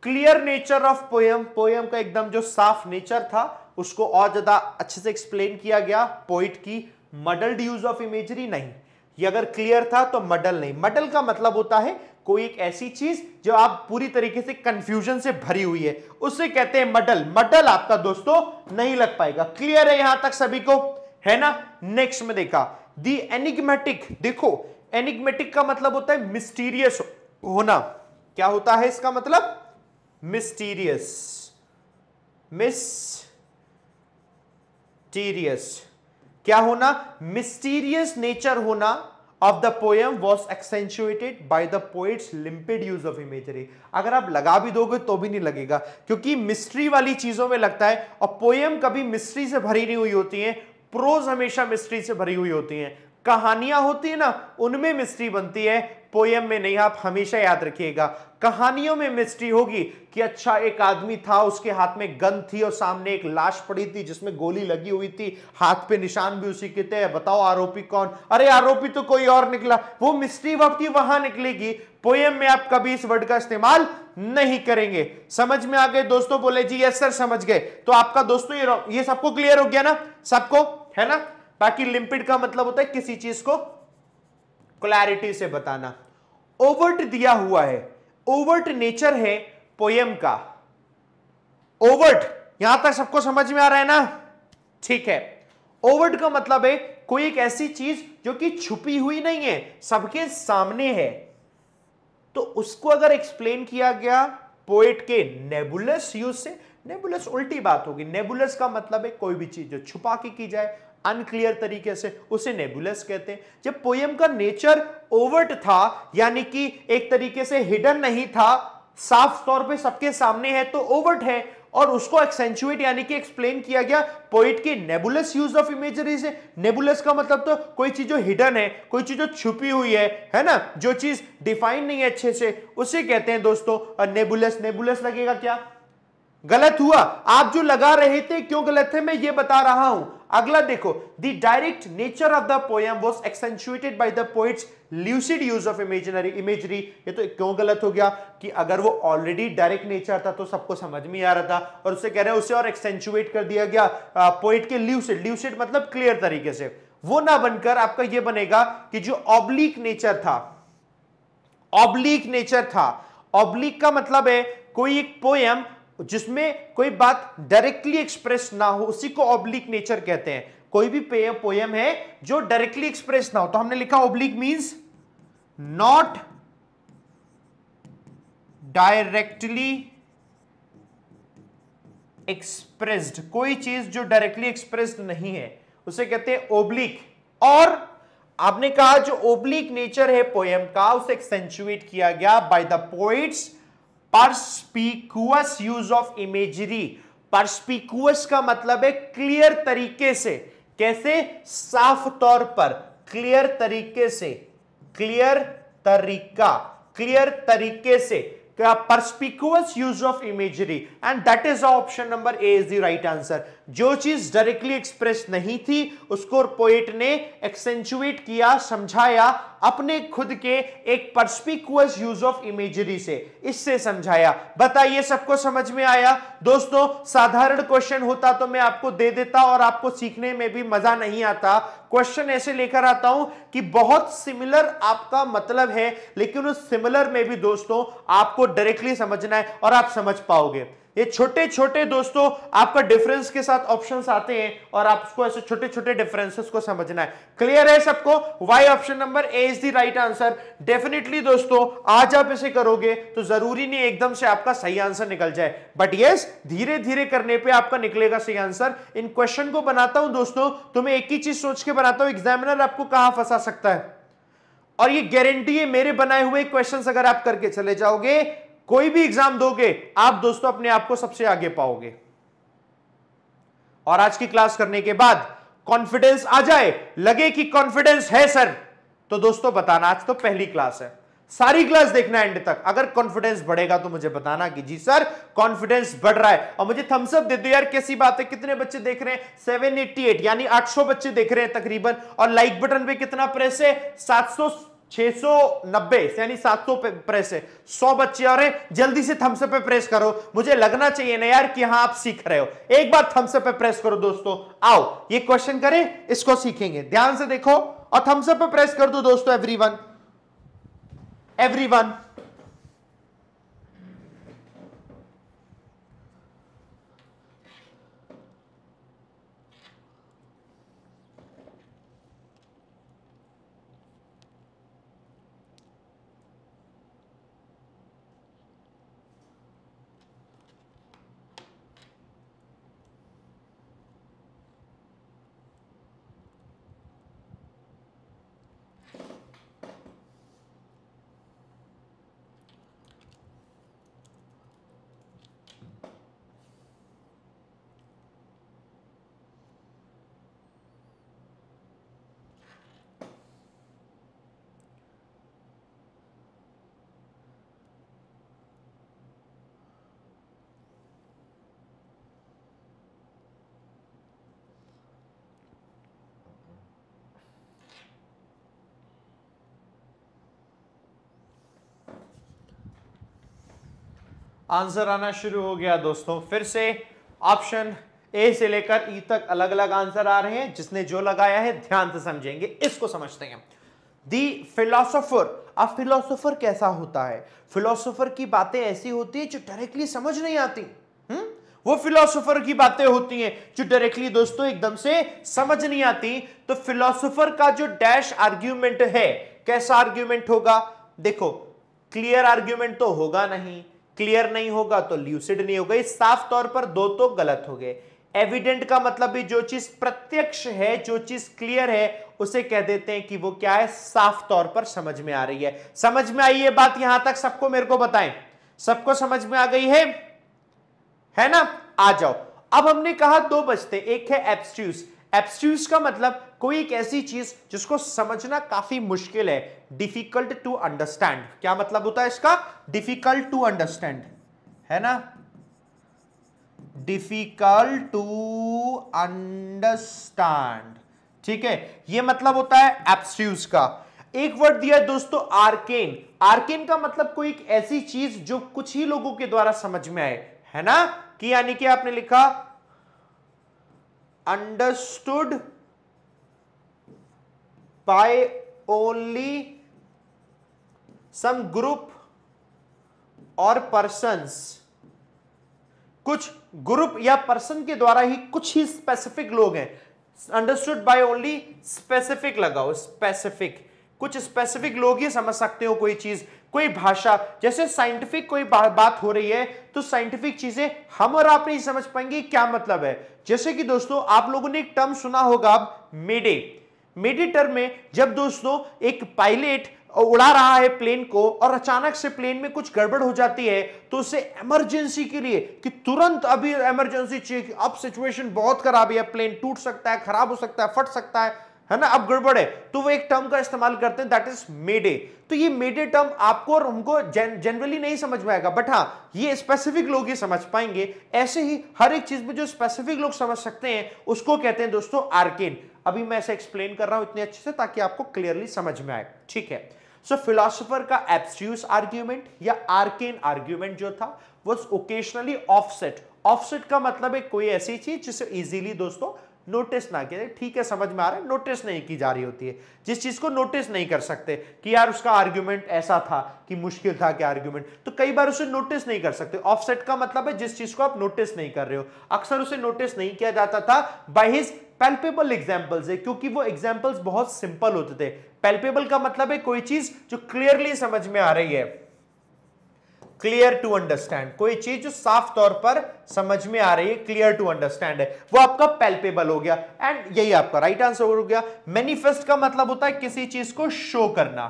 [SPEAKER 1] clear nature of poem poem का एकदम जो साफ नेचर था उसको और ज्यादा अच्छे से एक्सप्लेन किया गया पोइट की मडल्ड यूज ऑफ इमेजरी नहीं ये अगर क्लियर था तो मडल नहीं मडल का मतलब होता है कोई एक ऐसी चीज जो आप पूरी तरीके से कंफ्यूजन से भरी हुई है उससे कहते हैं मडल मडल आपका दोस्तों नहीं लग पाएगा क्लियर है यहां तक सभी को है ना नेक्स्ट में देखा दी एनिग्मेटिक देखो एनिग्मेटिक का मतलब होता है मिस्टीरियस होना क्या होता है इसका मतलब मिस्टीरियस मिस्टीरियस क्या होना मिस्टीरियस नेचर होना of the poem was accentuated by the poet's limited use of imagery अगर आप लगा भी दोगे तो भी नहीं लगेगा क्योंकि मिस्ट्री वाली चीजों में लगता है और पोएम कभी मिस्ट्री से भरी नहीं हुई होती है प्रोज हमेशा मिस्ट्री से भरी हुई होती है कहानियां होती है ना उनमें मिस्ट्री बनती है पोयम में नहीं आप हमेशा याद रखिएगा कहानियों में मिस्ट्री होगी कि अच्छा एक आदमी था उसके हाथ में गन थी और सामने एक लाश पड़ी थी जिसमें गोली लगी हुई थी हाथ पे निशान भी उसी के थे बताओ आरोपी कौन अरे आरोपी तो कोई और निकला वो मिस्ट्री वक्त ही वहां निकलेगी पोएम में आप कभी इस वर्ड का इस्तेमाल नहीं करेंगे समझ में आ गए दोस्तों बोले जी यस सर समझ गए तो आपका दोस्तों ये ये सबको क्लियर हो गया ना सबको है ना बाकी लिम्पिड का मतलब होता है किसी चीज को क्लैरिटी से बताना ओवर्ट दिया हुआ है ओवर्ट नेचर है पोयम का ओवर्ट यहां तक सबको समझ में आ रहा है ना ठीक है ओवर्ट का मतलब है कोई एक ऐसी चीज जो कि छुपी हुई नहीं है सबके सामने है तो उसको अगर एक्सप्लेन किया गया पोएट के नेबुलस यूज से नेबुलस उल्टी बात होगी नेबुलस का मतलब है कोई भी चीज जो छुपा के की जाए अनक्लियर तरीके से उसे नेबुलस कहते हैं जब पोयम का नेचर ओवर्ट था यानी कि एक तरीके से हिडन नहीं था साफ तौर पे सबके सामने है तो ओवर्ट है और उसको एक्सेंचुएट यानी कि एक्सप्लेन किया गया पोइट के नेबुलस यूज ऑफ इमेजरी से नेबुलस का मतलब तो कोई चीज जो हिडन है कोई चीज जो छुपी हुई है है ना जो चीज डिफाइन नहीं है अच्छे से उसे कहते हैं दोस्तों नेबुलस नेबुलस लगेगा क्या गलत हुआ आप जो लगा रहे थे क्यों गलत है मैं ये बता रहा हूं अगला देखो the direct nature of the poem was accentuated by the poet's lucid use of imaginary imagery ये तो क्यों गलत हो गया कि अगर वो ऑलरेडी डायरेक्ट नेचर था तो सबको समझ में आ रहा था और उसे कह रहे हैं उसे और एक्सेंचुएट कर दिया गया पोइट के ल्यूसिड ल्यूसिड मतलब क्लियर तरीके से वो ना बनकर आपका ये बनेगा कि जो ऑब्लिक नेचर था ऑब्लिक नेचर था ऑब्लिक का मतलब है कोई एक पोएम जिसमें कोई बात डायरेक्टली एक्सप्रेस ना हो उसी को ऑब्लिक नेचर कहते हैं कोई भी पोयम है जो डायरेक्टली एक्सप्रेस ना हो तो हमने लिखा oblique means not directly expressed कोई चीज जो डायरेक्टली एक्सप्रेस्ड नहीं है उसे कहते हैं ओब्लिक और आपने कहा जो ओब्लिक नेचर है पोएम का उसे एक्सेंचुएट किया गया by the poet's perspicuous use of imagery perspicuous का मतलब है क्लियर तरीके से कैसे साफ तौर पर क्लियर तरीके से क्लियर तरीका क्लियर तरीके से perspicuous use of imagery and that is option number A is the right answer जो चीज डायरेक्टली एक्सप्रेस नहीं थी उसको पोएट ने एक्सेंचुएट किया समझाया अपने खुद के एक परस्पिकुअस यूज ऑफ इमेजरी से इससे समझाया बताइए सबको समझ में आया दोस्तों साधारण क्वेश्चन होता तो मैं आपको दे देता और आपको सीखने में भी मजा नहीं आता क्वेश्चन ऐसे लेकर आता हूं कि बहुत सिमिलर आपका मतलब है लेकिन उस सिमिलर में भी दोस्तों आपको डायरेक्टली समझना है और आप समझ पाओगे ये छोटे छोटे दोस्तों आपका डिफरेंस के साथ ऑप्शंस आते हैं और आपको ऐसे छोटे छोटे डिफरेंसेस को समझना है क्लियर है सबको why option number A is the right answer definitely दोस्तों आज आप इसे करोगे तो जरूरी नहीं एकदम से आपका सही आंसर निकल जाए बट यस धीरे धीरे करने पे आपका निकलेगा सही आंसर इन क्वेश्चन को बनाता हूं दोस्तों तुम्हें तो एक ही चीज सोच के बनाता हूं एग्जामिनर आपको कहां फंसा सकता है और ये गारंटी है मेरे बनाए हुए क्वेश्चंस अगर आप करके चले जाओगे कोई भी एग्जाम दोगे आप दोस्तों अपने आप को सबसे आगे पाओगे और आज की क्लास करने के बाद कॉन्फिडेंस आ जाए लगे कि कॉन्फिडेंस है सर तो दोस्तों बताना आज तो पहली क्लास है सारी क्लास देखना एंड तक अगर कॉन्फिडेंस बढ़ेगा तो मुझे बताना कि जी सर कॉन्फिडेंस बढ़ रहा है और मुझे थम्सअप दे दो यार कैसी बात है कितने बच्चे देख रहे हैं 788 यानी 800 बच्चे देख रहे हैं तकरीबन और लाइक बटन पे कितना प्रेस है सौ 690 यानी 700 पे प्रेस है 100 बच्चे और हैं जल्दी से थम्स पे प्रेस करो मुझे लगना चाहिए ना यार कि हाँ आप सीख रहे हो एक बार थम्स पे प्रेस करो दोस्तों आओ ये क्वेश्चन करें इसको सीखेंगे ध्यान से देखो और थम्स पे प्रेस कर दो दोस्तों एवरीवन एवरीवन आंसर आना शुरू हो गया दोस्तों फिर से ऑप्शन ए से लेकर ई e तक अलग अलग आंसर आ रहे हैं जिसने जो लगाया है ध्यान से समझेंगे इसको समझते हैं दी फिलोसोफर अब फिलोसोफर कैसा होता है फिलोसोफर की बातें ऐसी होती है जो डायरेक्टली समझ नहीं आती हुँ? हम्म? वो फिलोसोफर की बातें होती हैं जो डायरेक्टली दोस्तों एकदम से समझ नहीं आती तो फिलोसोफर का जो डैश आर्ग्यूमेंट है कैसा आर्ग्यूमेंट होगा देखो क्लियर आर्ग्यूमेंट तो होगा नहीं क्लियर नहीं होगा तो ल्यूसिड नहीं होगा साफ तौर पर दो तो गलत हो गए एविडेंट का मतलब भी जो चीज प्रत्यक्ष है जो चीज क्लियर है उसे कह देते हैं कि वो क्या है साफ तौर पर समझ में आ रही है समझ में आई ये बात यहां तक सबको मेरे को बताएं सबको समझ में आ गई है है ना आ जाओ अब हमने कहा दो बचते एक है एप्स्ट्यूस एप्स्ट्यूस का मतलब कोई एक ऐसी चीज जिसको समझना काफी मुश्किल है डिफिकल्ट टू अंडरस्टैंड क्या मतलब होता है इसका डिफिकल्ट टू अंडरस्टैंड है ना डिफिकल्ट टू अंडरस्टैंड ठीक है ये मतलब होता है एप्स्यूज का एक वर्ड दिया है दोस्तों आर्केन आर्केन का मतलब कोई एक ऐसी चीज जो कुछ ही लोगों के द्वारा समझ में आए है ना कि यानी कि आपने लिखा understood by only some group और persons कुछ ग्रुप या पर्सन के द्वारा ही कुछ ही स्पेसिफिक लोग हैं अंडरस्टूड बाय ओनली स्पेसिफिक लगाओ स्पेसिफिक कुछ स्पेसिफिक लोग ही समझ सकते हो कोई चीज कोई भाषा जैसे साइंटिफिक कोई बा, बात हो रही है तो साइंटिफिक चीजें हम और आप नहीं समझ पाएंगे क्या मतलब है जैसे कि दोस्तों आप लोगों ने एक टर्म सुना होगा मेडे मिड में जब दोस्तों एक पायलट उड़ा रहा है प्लेन को और अचानक से प्लेन में कुछ गड़बड़ हो जाती है तो उसे इमरजेंसी के लिए कि तुरंत अभी इमरजेंसी चाहिए कि अब सिचुएशन बहुत खराब है प्लेन टूट सकता है खराब हो सकता है फट सकता है है ना अब गड़बड़ है तो वो एक टर्म का इस्तेमाल करते हैं दैट इज मेडे तो ये मेडे टर्म आपको और हमको जनरली नहीं समझ में आएगा बट हाँ ये स्पेसिफिक लोग ही समझ पाएंगे ऐसे ही हर एक चीज में जो स्पेसिफिक लोग समझ सकते हैं उसको कहते हैं दोस्तों आर्केन अभी मैं ऐसे एक्सप्लेन कर रहा हूं इतने अच्छे से ताकि आपको क्लियरली समझ में आए ठीक है सो फिलोसोफर का एब्स्यूस आर्ग्यूमेंट या आर्केन आर्ग्यूमेंट जो था वो ओकेशनली ऑफसेट ऑफसेट का मतलब है कोई ऐसी चीज जिसे इजीली दोस्तों नोटिस ना किया ठीक है समझ में आ रहा है नोटिस नहीं की जा रही होती है जिस चीज़ को नोटिस नहीं कर सकते कि यार उसका आर्ग्यूमेंट ऐसा था कि मुश्किल था कि आर्ग्यूमेंट तो कई बार उसे नोटिस नहीं कर सकते ऑफसेट का मतलब है जिस चीज़ को आप नोटिस नहीं कर रहे हो अक्सर उसे नोटिस नहीं किया जाता था बाई हिज पेल्पेबल एग्जाम्पल्स है क्योंकि वो एग्जाम्पल्स बहुत सिंपल होते थे पेल्पेबल का मतलब है कोई चीज़ जो क्लियरली समझ में आ रही है क्लियर टू अंडरस्टैंड कोई चीज जो साफ तौर पर समझ में आ रही है क्लियर टू अंडरस्टैंड है वो आपका पेल्पेबल हो गया एंड यही आपका राइट right आंसर हो गया मैनिफेस्ट का मतलब होता है किसी चीज को शो करना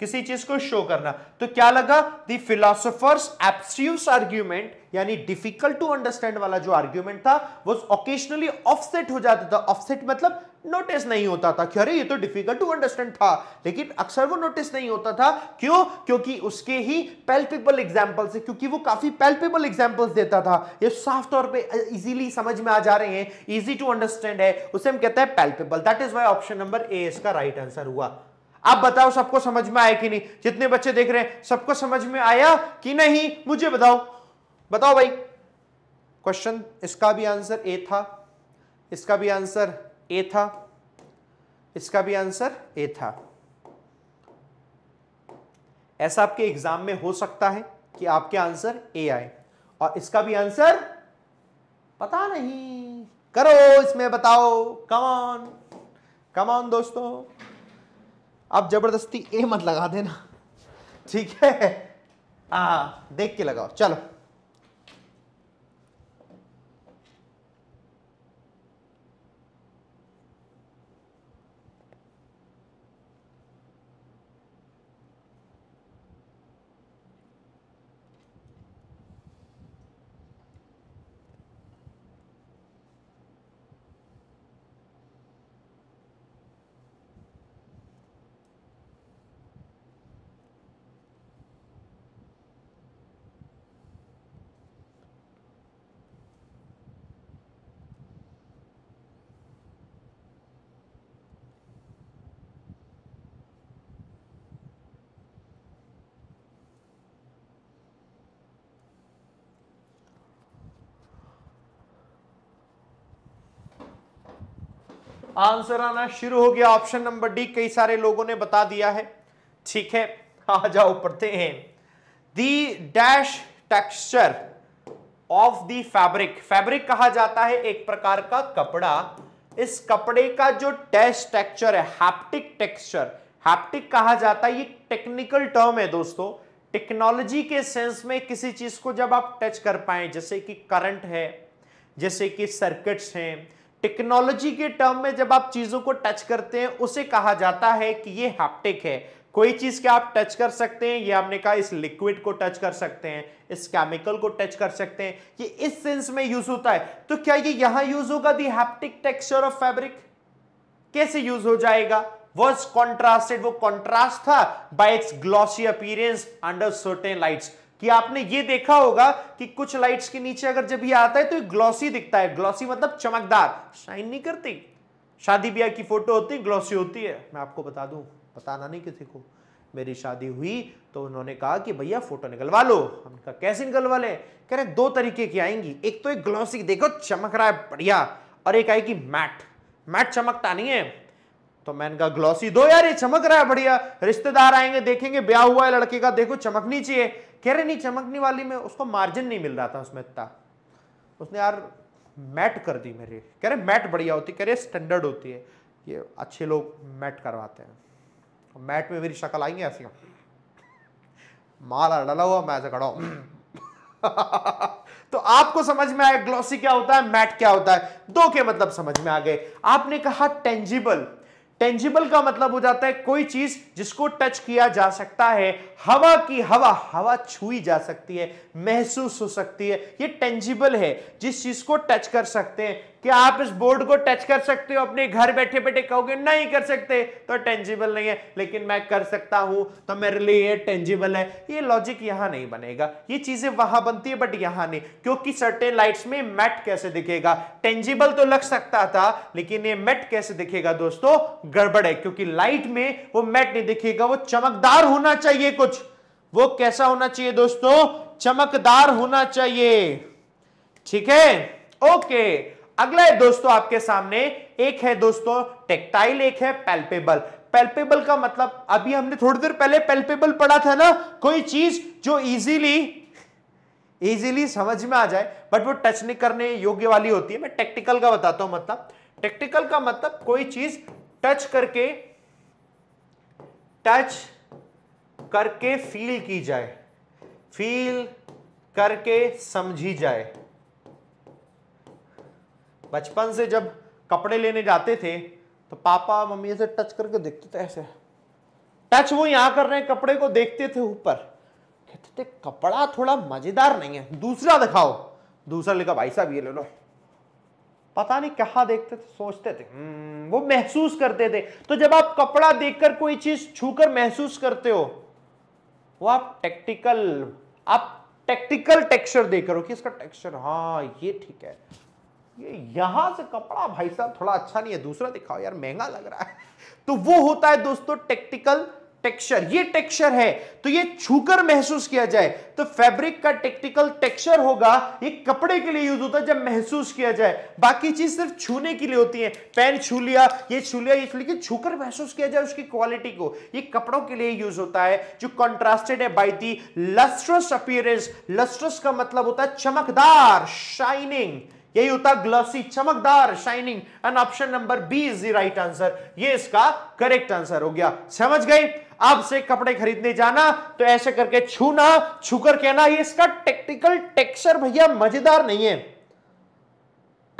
[SPEAKER 1] किसी चीज को शो करना तो क्या लगा दी फिलोसोफर्स एब्स्ट्यूस आर्ग्यूमेंट यानी डिफिकल्ट टू अंडरस्टैंड वाला जो आर्ग्यूमेंट था वो ऑकेशनली ऑफसेट हो जाता था ऑफसेट मतलब नोटिस नहीं होता था कि अरे ये तो डिफिकल्ट टू अंडरस्टैंड था लेकिन अक्सर वो नोटिस नहीं होता था क्यों क्योंकि उसके ही पेल्पेबल एग्जाम्पल से क्योंकि वो काफी पेल्पेबल एग्जाम्पल देता था ये साफ तौर पे इजीली समझ में आ जा रहे हैं इजी टू अंडरस्टैंड है उसे हम कहते हैं palpable that is why option number A इसका राइट right आंसर हुआ आप बताओ सबको समझ में आया कि नहीं जितने बच्चे देख रहे हैं सबको समझ में आया कि नहीं मुझे बताओ बताओ भाई क्वेश्चन इसका भी आंसर ए था इसका भी आंसर ए था इसका भी आंसर ए था ऐसा आपके एग्जाम में हो सकता है कि आपके आंसर ए आए और इसका भी आंसर पता नहीं करो इसमें बताओ कमान कमान दोस्तों आप जबरदस्ती ए मत लगा देना ठीक है आ हाँ, देख के लगाओ चलो आंसर आना शुरू हो गया ऑप्शन नंबर डी कई सारे लोगों ने बता दिया है ठीक है आ जाओ पढ़ते हैं the dash texture of the fabric fabric कहा जाता है एक प्रकार का कपड़ा इस कपड़े का जो डैश टेक्सचर है हैप्टिक टेक्सचर हैप्टिक कहा जाता है ये टेक्निकल टर्म है दोस्तों टेक्नोलॉजी के सेंस में किसी चीज को जब आप टच कर पाए जैसे कि करंट है जैसे कि सर्किट्स हैं टेक्नोलॉजी के टर्म में जब आप चीजों को टच करते हैं उसे कहा जाता है कि ये हैप्टिक है कोई चीज के आप टच कर सकते हैं ये हमने कहा इस लिक्विड को टच कर सकते हैं इस केमिकल को टच कर सकते हैं ये इस सेंस में यूज होता है तो क्या ये यहां यूज होगा the haptic texture of fabric कैसे यूज हो जाएगा वॉज कॉन्ट्रास्टेड वो कॉन्ट्रास्ट था by its glossy appearance under certain lights कि आपने ये देखा होगा कि कुछ लाइट्स के नीचे अगर जब ये आता है तो ग्लॉसी दिखता है ग्लॉसी मतलब चमकदार शाइन नहीं करती शादी ब्याह की फोटो होती है ग्लॉसी होती है मैं आपको बता दूं बताना नहीं किसी को मेरी शादी हुई तो उन्होंने कहा कि भैया फोटो निकलवा लो हमने कहा कैसे निकलवा ले कह रहे दो तरीके की आएंगी एक तो एक ग्लॉसी देखो चमक रहा है बढ़िया और एक आएगी मैट मैट चमकता नहीं है तो मैंने कहा ग्लॉसी दो यार ये चमक रहा है बढ़िया रिश्तेदार आएंगे देखेंगे ब्याह हुआ है लड़के का देखो चमकनी चाहिए कह रहे नहीं चमकने वाली में उसको मार्जिन नहीं मिल रहा था उसमें इतना उसने यार मैट कर दी मेरी कह रहे मैट बढ़िया होती कह रहे स्टैंडर्ड होती है ये अच्छे लोग मैट करवाते हैं मैट में मेरी शक्ल आई है ऐसी माला डला हुआ मैं ऐसे खड़ा हूँ तो आपको समझ में आया ग्लॉसी क्या होता है मैट क्या होता है दो के मतलब समझ में आ गए आपने कहा टेंजिबल टेंजिबल का मतलब हो जाता है कोई चीज जिसको टच किया जा सकता है हवा की हवा हवा छुई जा सकती है महसूस हो सकती है ये टेंजिबल है जिस चीज को टच कर सकते हैं कि आप इस बोर्ड को टच कर सकते हो अपने घर बैठे बैठे कहोगे नहीं कर सकते तो टेंजिबल नहीं है लेकिन मैं कर सकता हूं तो मेरे लिए ये टेंजिबल है ये लॉजिक यहां नहीं बनेगा ये चीजें वहां बनती है बट यहां नहीं क्योंकि सर्टेन लाइट्स में मैट कैसे दिखेगा टेंजिबल तो लग सकता था लेकिन ये मेट कैसे दिखेगा दोस्तों गड़बड़ है क्योंकि लाइट में वो मेट नहीं दिखेगा वो चमकदार होना चाहिए कुछ वो कैसा होना चाहिए दोस्तों चमकदार होना चाहिए ठीक है ओके अगला है दोस्तों आपके सामने एक है दोस्तों टेक्टाइल एक है पेल्पेबल पेल्पेबल का मतलब अभी हमने थोड़ी देर पहले पेल्पेबल पढ़ा था ना कोई चीज जो इजीली इजीली समझ में आ जाए बट वो टच नहीं करने योग्य वाली होती है मैं टेक्टिकल का बताता हूं मतलब टेक्टिकल का मतलब कोई चीज टच करके टच करके फील की जाए फील करके समझी जाए बचपन से जब कपड़े लेने जाते थे तो पापा मम्मी ऐसे टच करके देखते थे ऐसे टच वो यहाँ कर रहे हैं कपड़े को देखते थे ऊपर कहते थे कपड़ा थोड़ा मजेदार नहीं है दूसरा दिखाओ दूसरा लिखा भाई साहब ये ले लो पता नहीं कहा देखते थे सोचते थे हम्म, वो महसूस करते थे तो जब आप कपड़ा देखकर कोई चीज छूकर महसूस करते हो वो आप टेक्टिकल आप टेक्टिकल टेक्सचर देख रहे हो कि इसका टेक्सचर हाँ ये ठीक है ये यहां से कपड़ा भाई साहब थोड़ा अच्छा नहीं है दूसरा दिखाओ यार महंगा लग रहा है तो वो होता है दोस्तों टेक्टिकल टेक्सचर ये टेक्सचर है तो ये छूकर महसूस किया जाए तो फैब्रिक का टेक्टिकल टेक्सचर होगा ये कपड़े के लिए यूज होता है जब महसूस किया जाए बाकी चीज सिर्फ छूने के लिए होती है पेन छू लिया ये छू लिया ये छू छूकर महसूस किया जाए उसकी क्वालिटी को ये कपड़ों के लिए यूज होता है जो कॉन्ट्रास्टेड है by the lustrous appearance lustrous का मतलब होता है चमकदार शाइनिंग यही होता ग्लॉसी चमकदार shining and option number B is the right answer ये इसका करेक्ट आंसर हो गया समझ गए अब से कपड़े खरीदने जाना तो ऐसे करके छूना छूकर कहना ये इसका टेक्निकल टेक्सचर भैया मजेदार नहीं है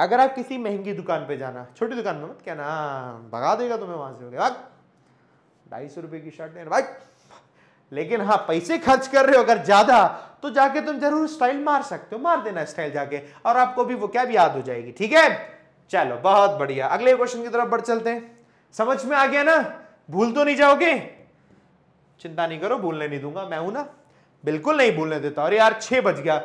[SPEAKER 1] अगर आप किसी महंगी दुकान पे जाना छोटी दुकान में मत कहना हाँ, भगा देगा तुम्हें वहां से ढाई सौ रुपए की शर्ट लेकिन हाँ पैसे खर्च कर रहे हो अगर ज्यादा तो जाके तुम जरूर स्टाइल मार सकते हो मार देना स्टाइल जाके और आपको भी वो क्या भी याद हो जाएगी ठीक है चलो बहुत बढ़िया अगले क्वेश्चन की तरफ बढ़ चलते हैं समझ में आ गया ना भूल तो नहीं जाओगे चिंता नहीं करो भूलने नहीं दूंगा मैं हूं ना बिल्कुल नहीं भूलने देता अरे यार छह बज गया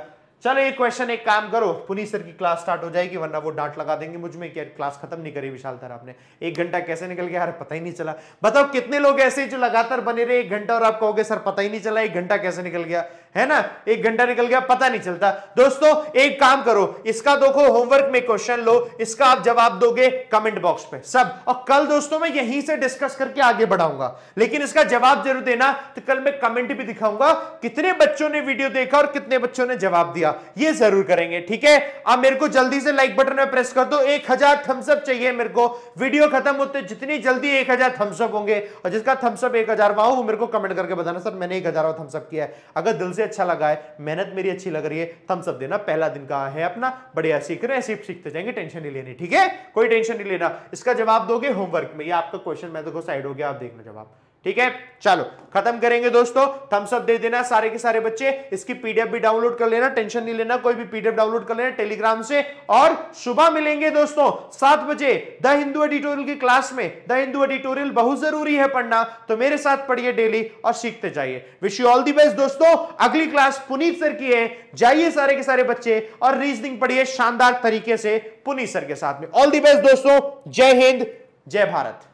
[SPEAKER 1] चलो एक क्वेश्चन एक काम करो पुनी सर की क्लास स्टार्ट हो जाएगी वरना वो डांट लगा देंगे मुझ में कि क्लास खत्म नहीं करी विशाल सर आपने एक घंटा कैसे निकल गया यार पता ही नहीं चला बताओ कितने लोग ऐसे जो लगातार बने रहे एक घंटा और आप कहोगे सर पता ही नहीं चला एक घंटा कैसे निकल गया है ना एक घंटा निकल गया पता नहीं चलता दोस्तों एक काम करो इसका देखो होमवर्क में क्वेश्चन लो इसका आप जवाब दोगे कमेंट बॉक्स में सब और कल दोस्तों मैं यहीं से डिस्कस करके आगे बढ़ाऊंगा लेकिन इसका जवाब जरूर देना तो कल मैं कमेंट भी दिखाऊंगा कितने बच्चों ने वीडियो देखा और कितने बच्चों ने जवाब दिया ये जरूर करेंगे ठीक है आप मेरे को जल्दी से लाइक बटन में प्रेस कर दो एक हजार थम्सअप चाहिए मेरे को वीडियो खत्म होते जितनी जल्दी एक हजार थम्सअप होंगे और जिसका थम्सअप एक हजार वहां वो मेरे को कमेंट करके बताना सर मैंने एक हजार थम्सअप किया है अगर दिल से मुझे अच्छा लगा है मेहनत मेरी अच्छी लग रही है थम्स अप देना पहला दिन का है अपना बढ़िया सीख रहे हैं सिर्फ सीखते जाएंगे टेंशन नहीं लेनी ठीक है कोई टेंशन नहीं लेना इसका जवाब दोगे होमवर्क में ये आपका क्वेश्चन मैं देखो साइड हो गया आप देखना जवाब ठीक है चलो खत्म करेंगे दोस्तों थम्स अप दे देना सारे के सारे बच्चे इसकी पीडीएफ भी डाउनलोड कर लेना टेंशन नहीं लेना कोई भी पीडीएफ डाउनलोड कर लेना टेलीग्राम से और सुबह मिलेंगे दोस्तों सात बजे द हिंदू एडिटोरियल की क्लास में द हिंदू एडिटोरियल बहुत जरूरी है पढ़ना तो मेरे साथ पढ़िए डेली और सीखते जाइए wish you all the best दोस्तों अगली क्लास पुनीत सर की है जाइए सारे के सारे बच्चे और रीजनिंग पढ़िए शानदार तरीके से पुनीत सर के साथ में ऑल दी बेस्ट दोस्तों जय हिंद जय भारत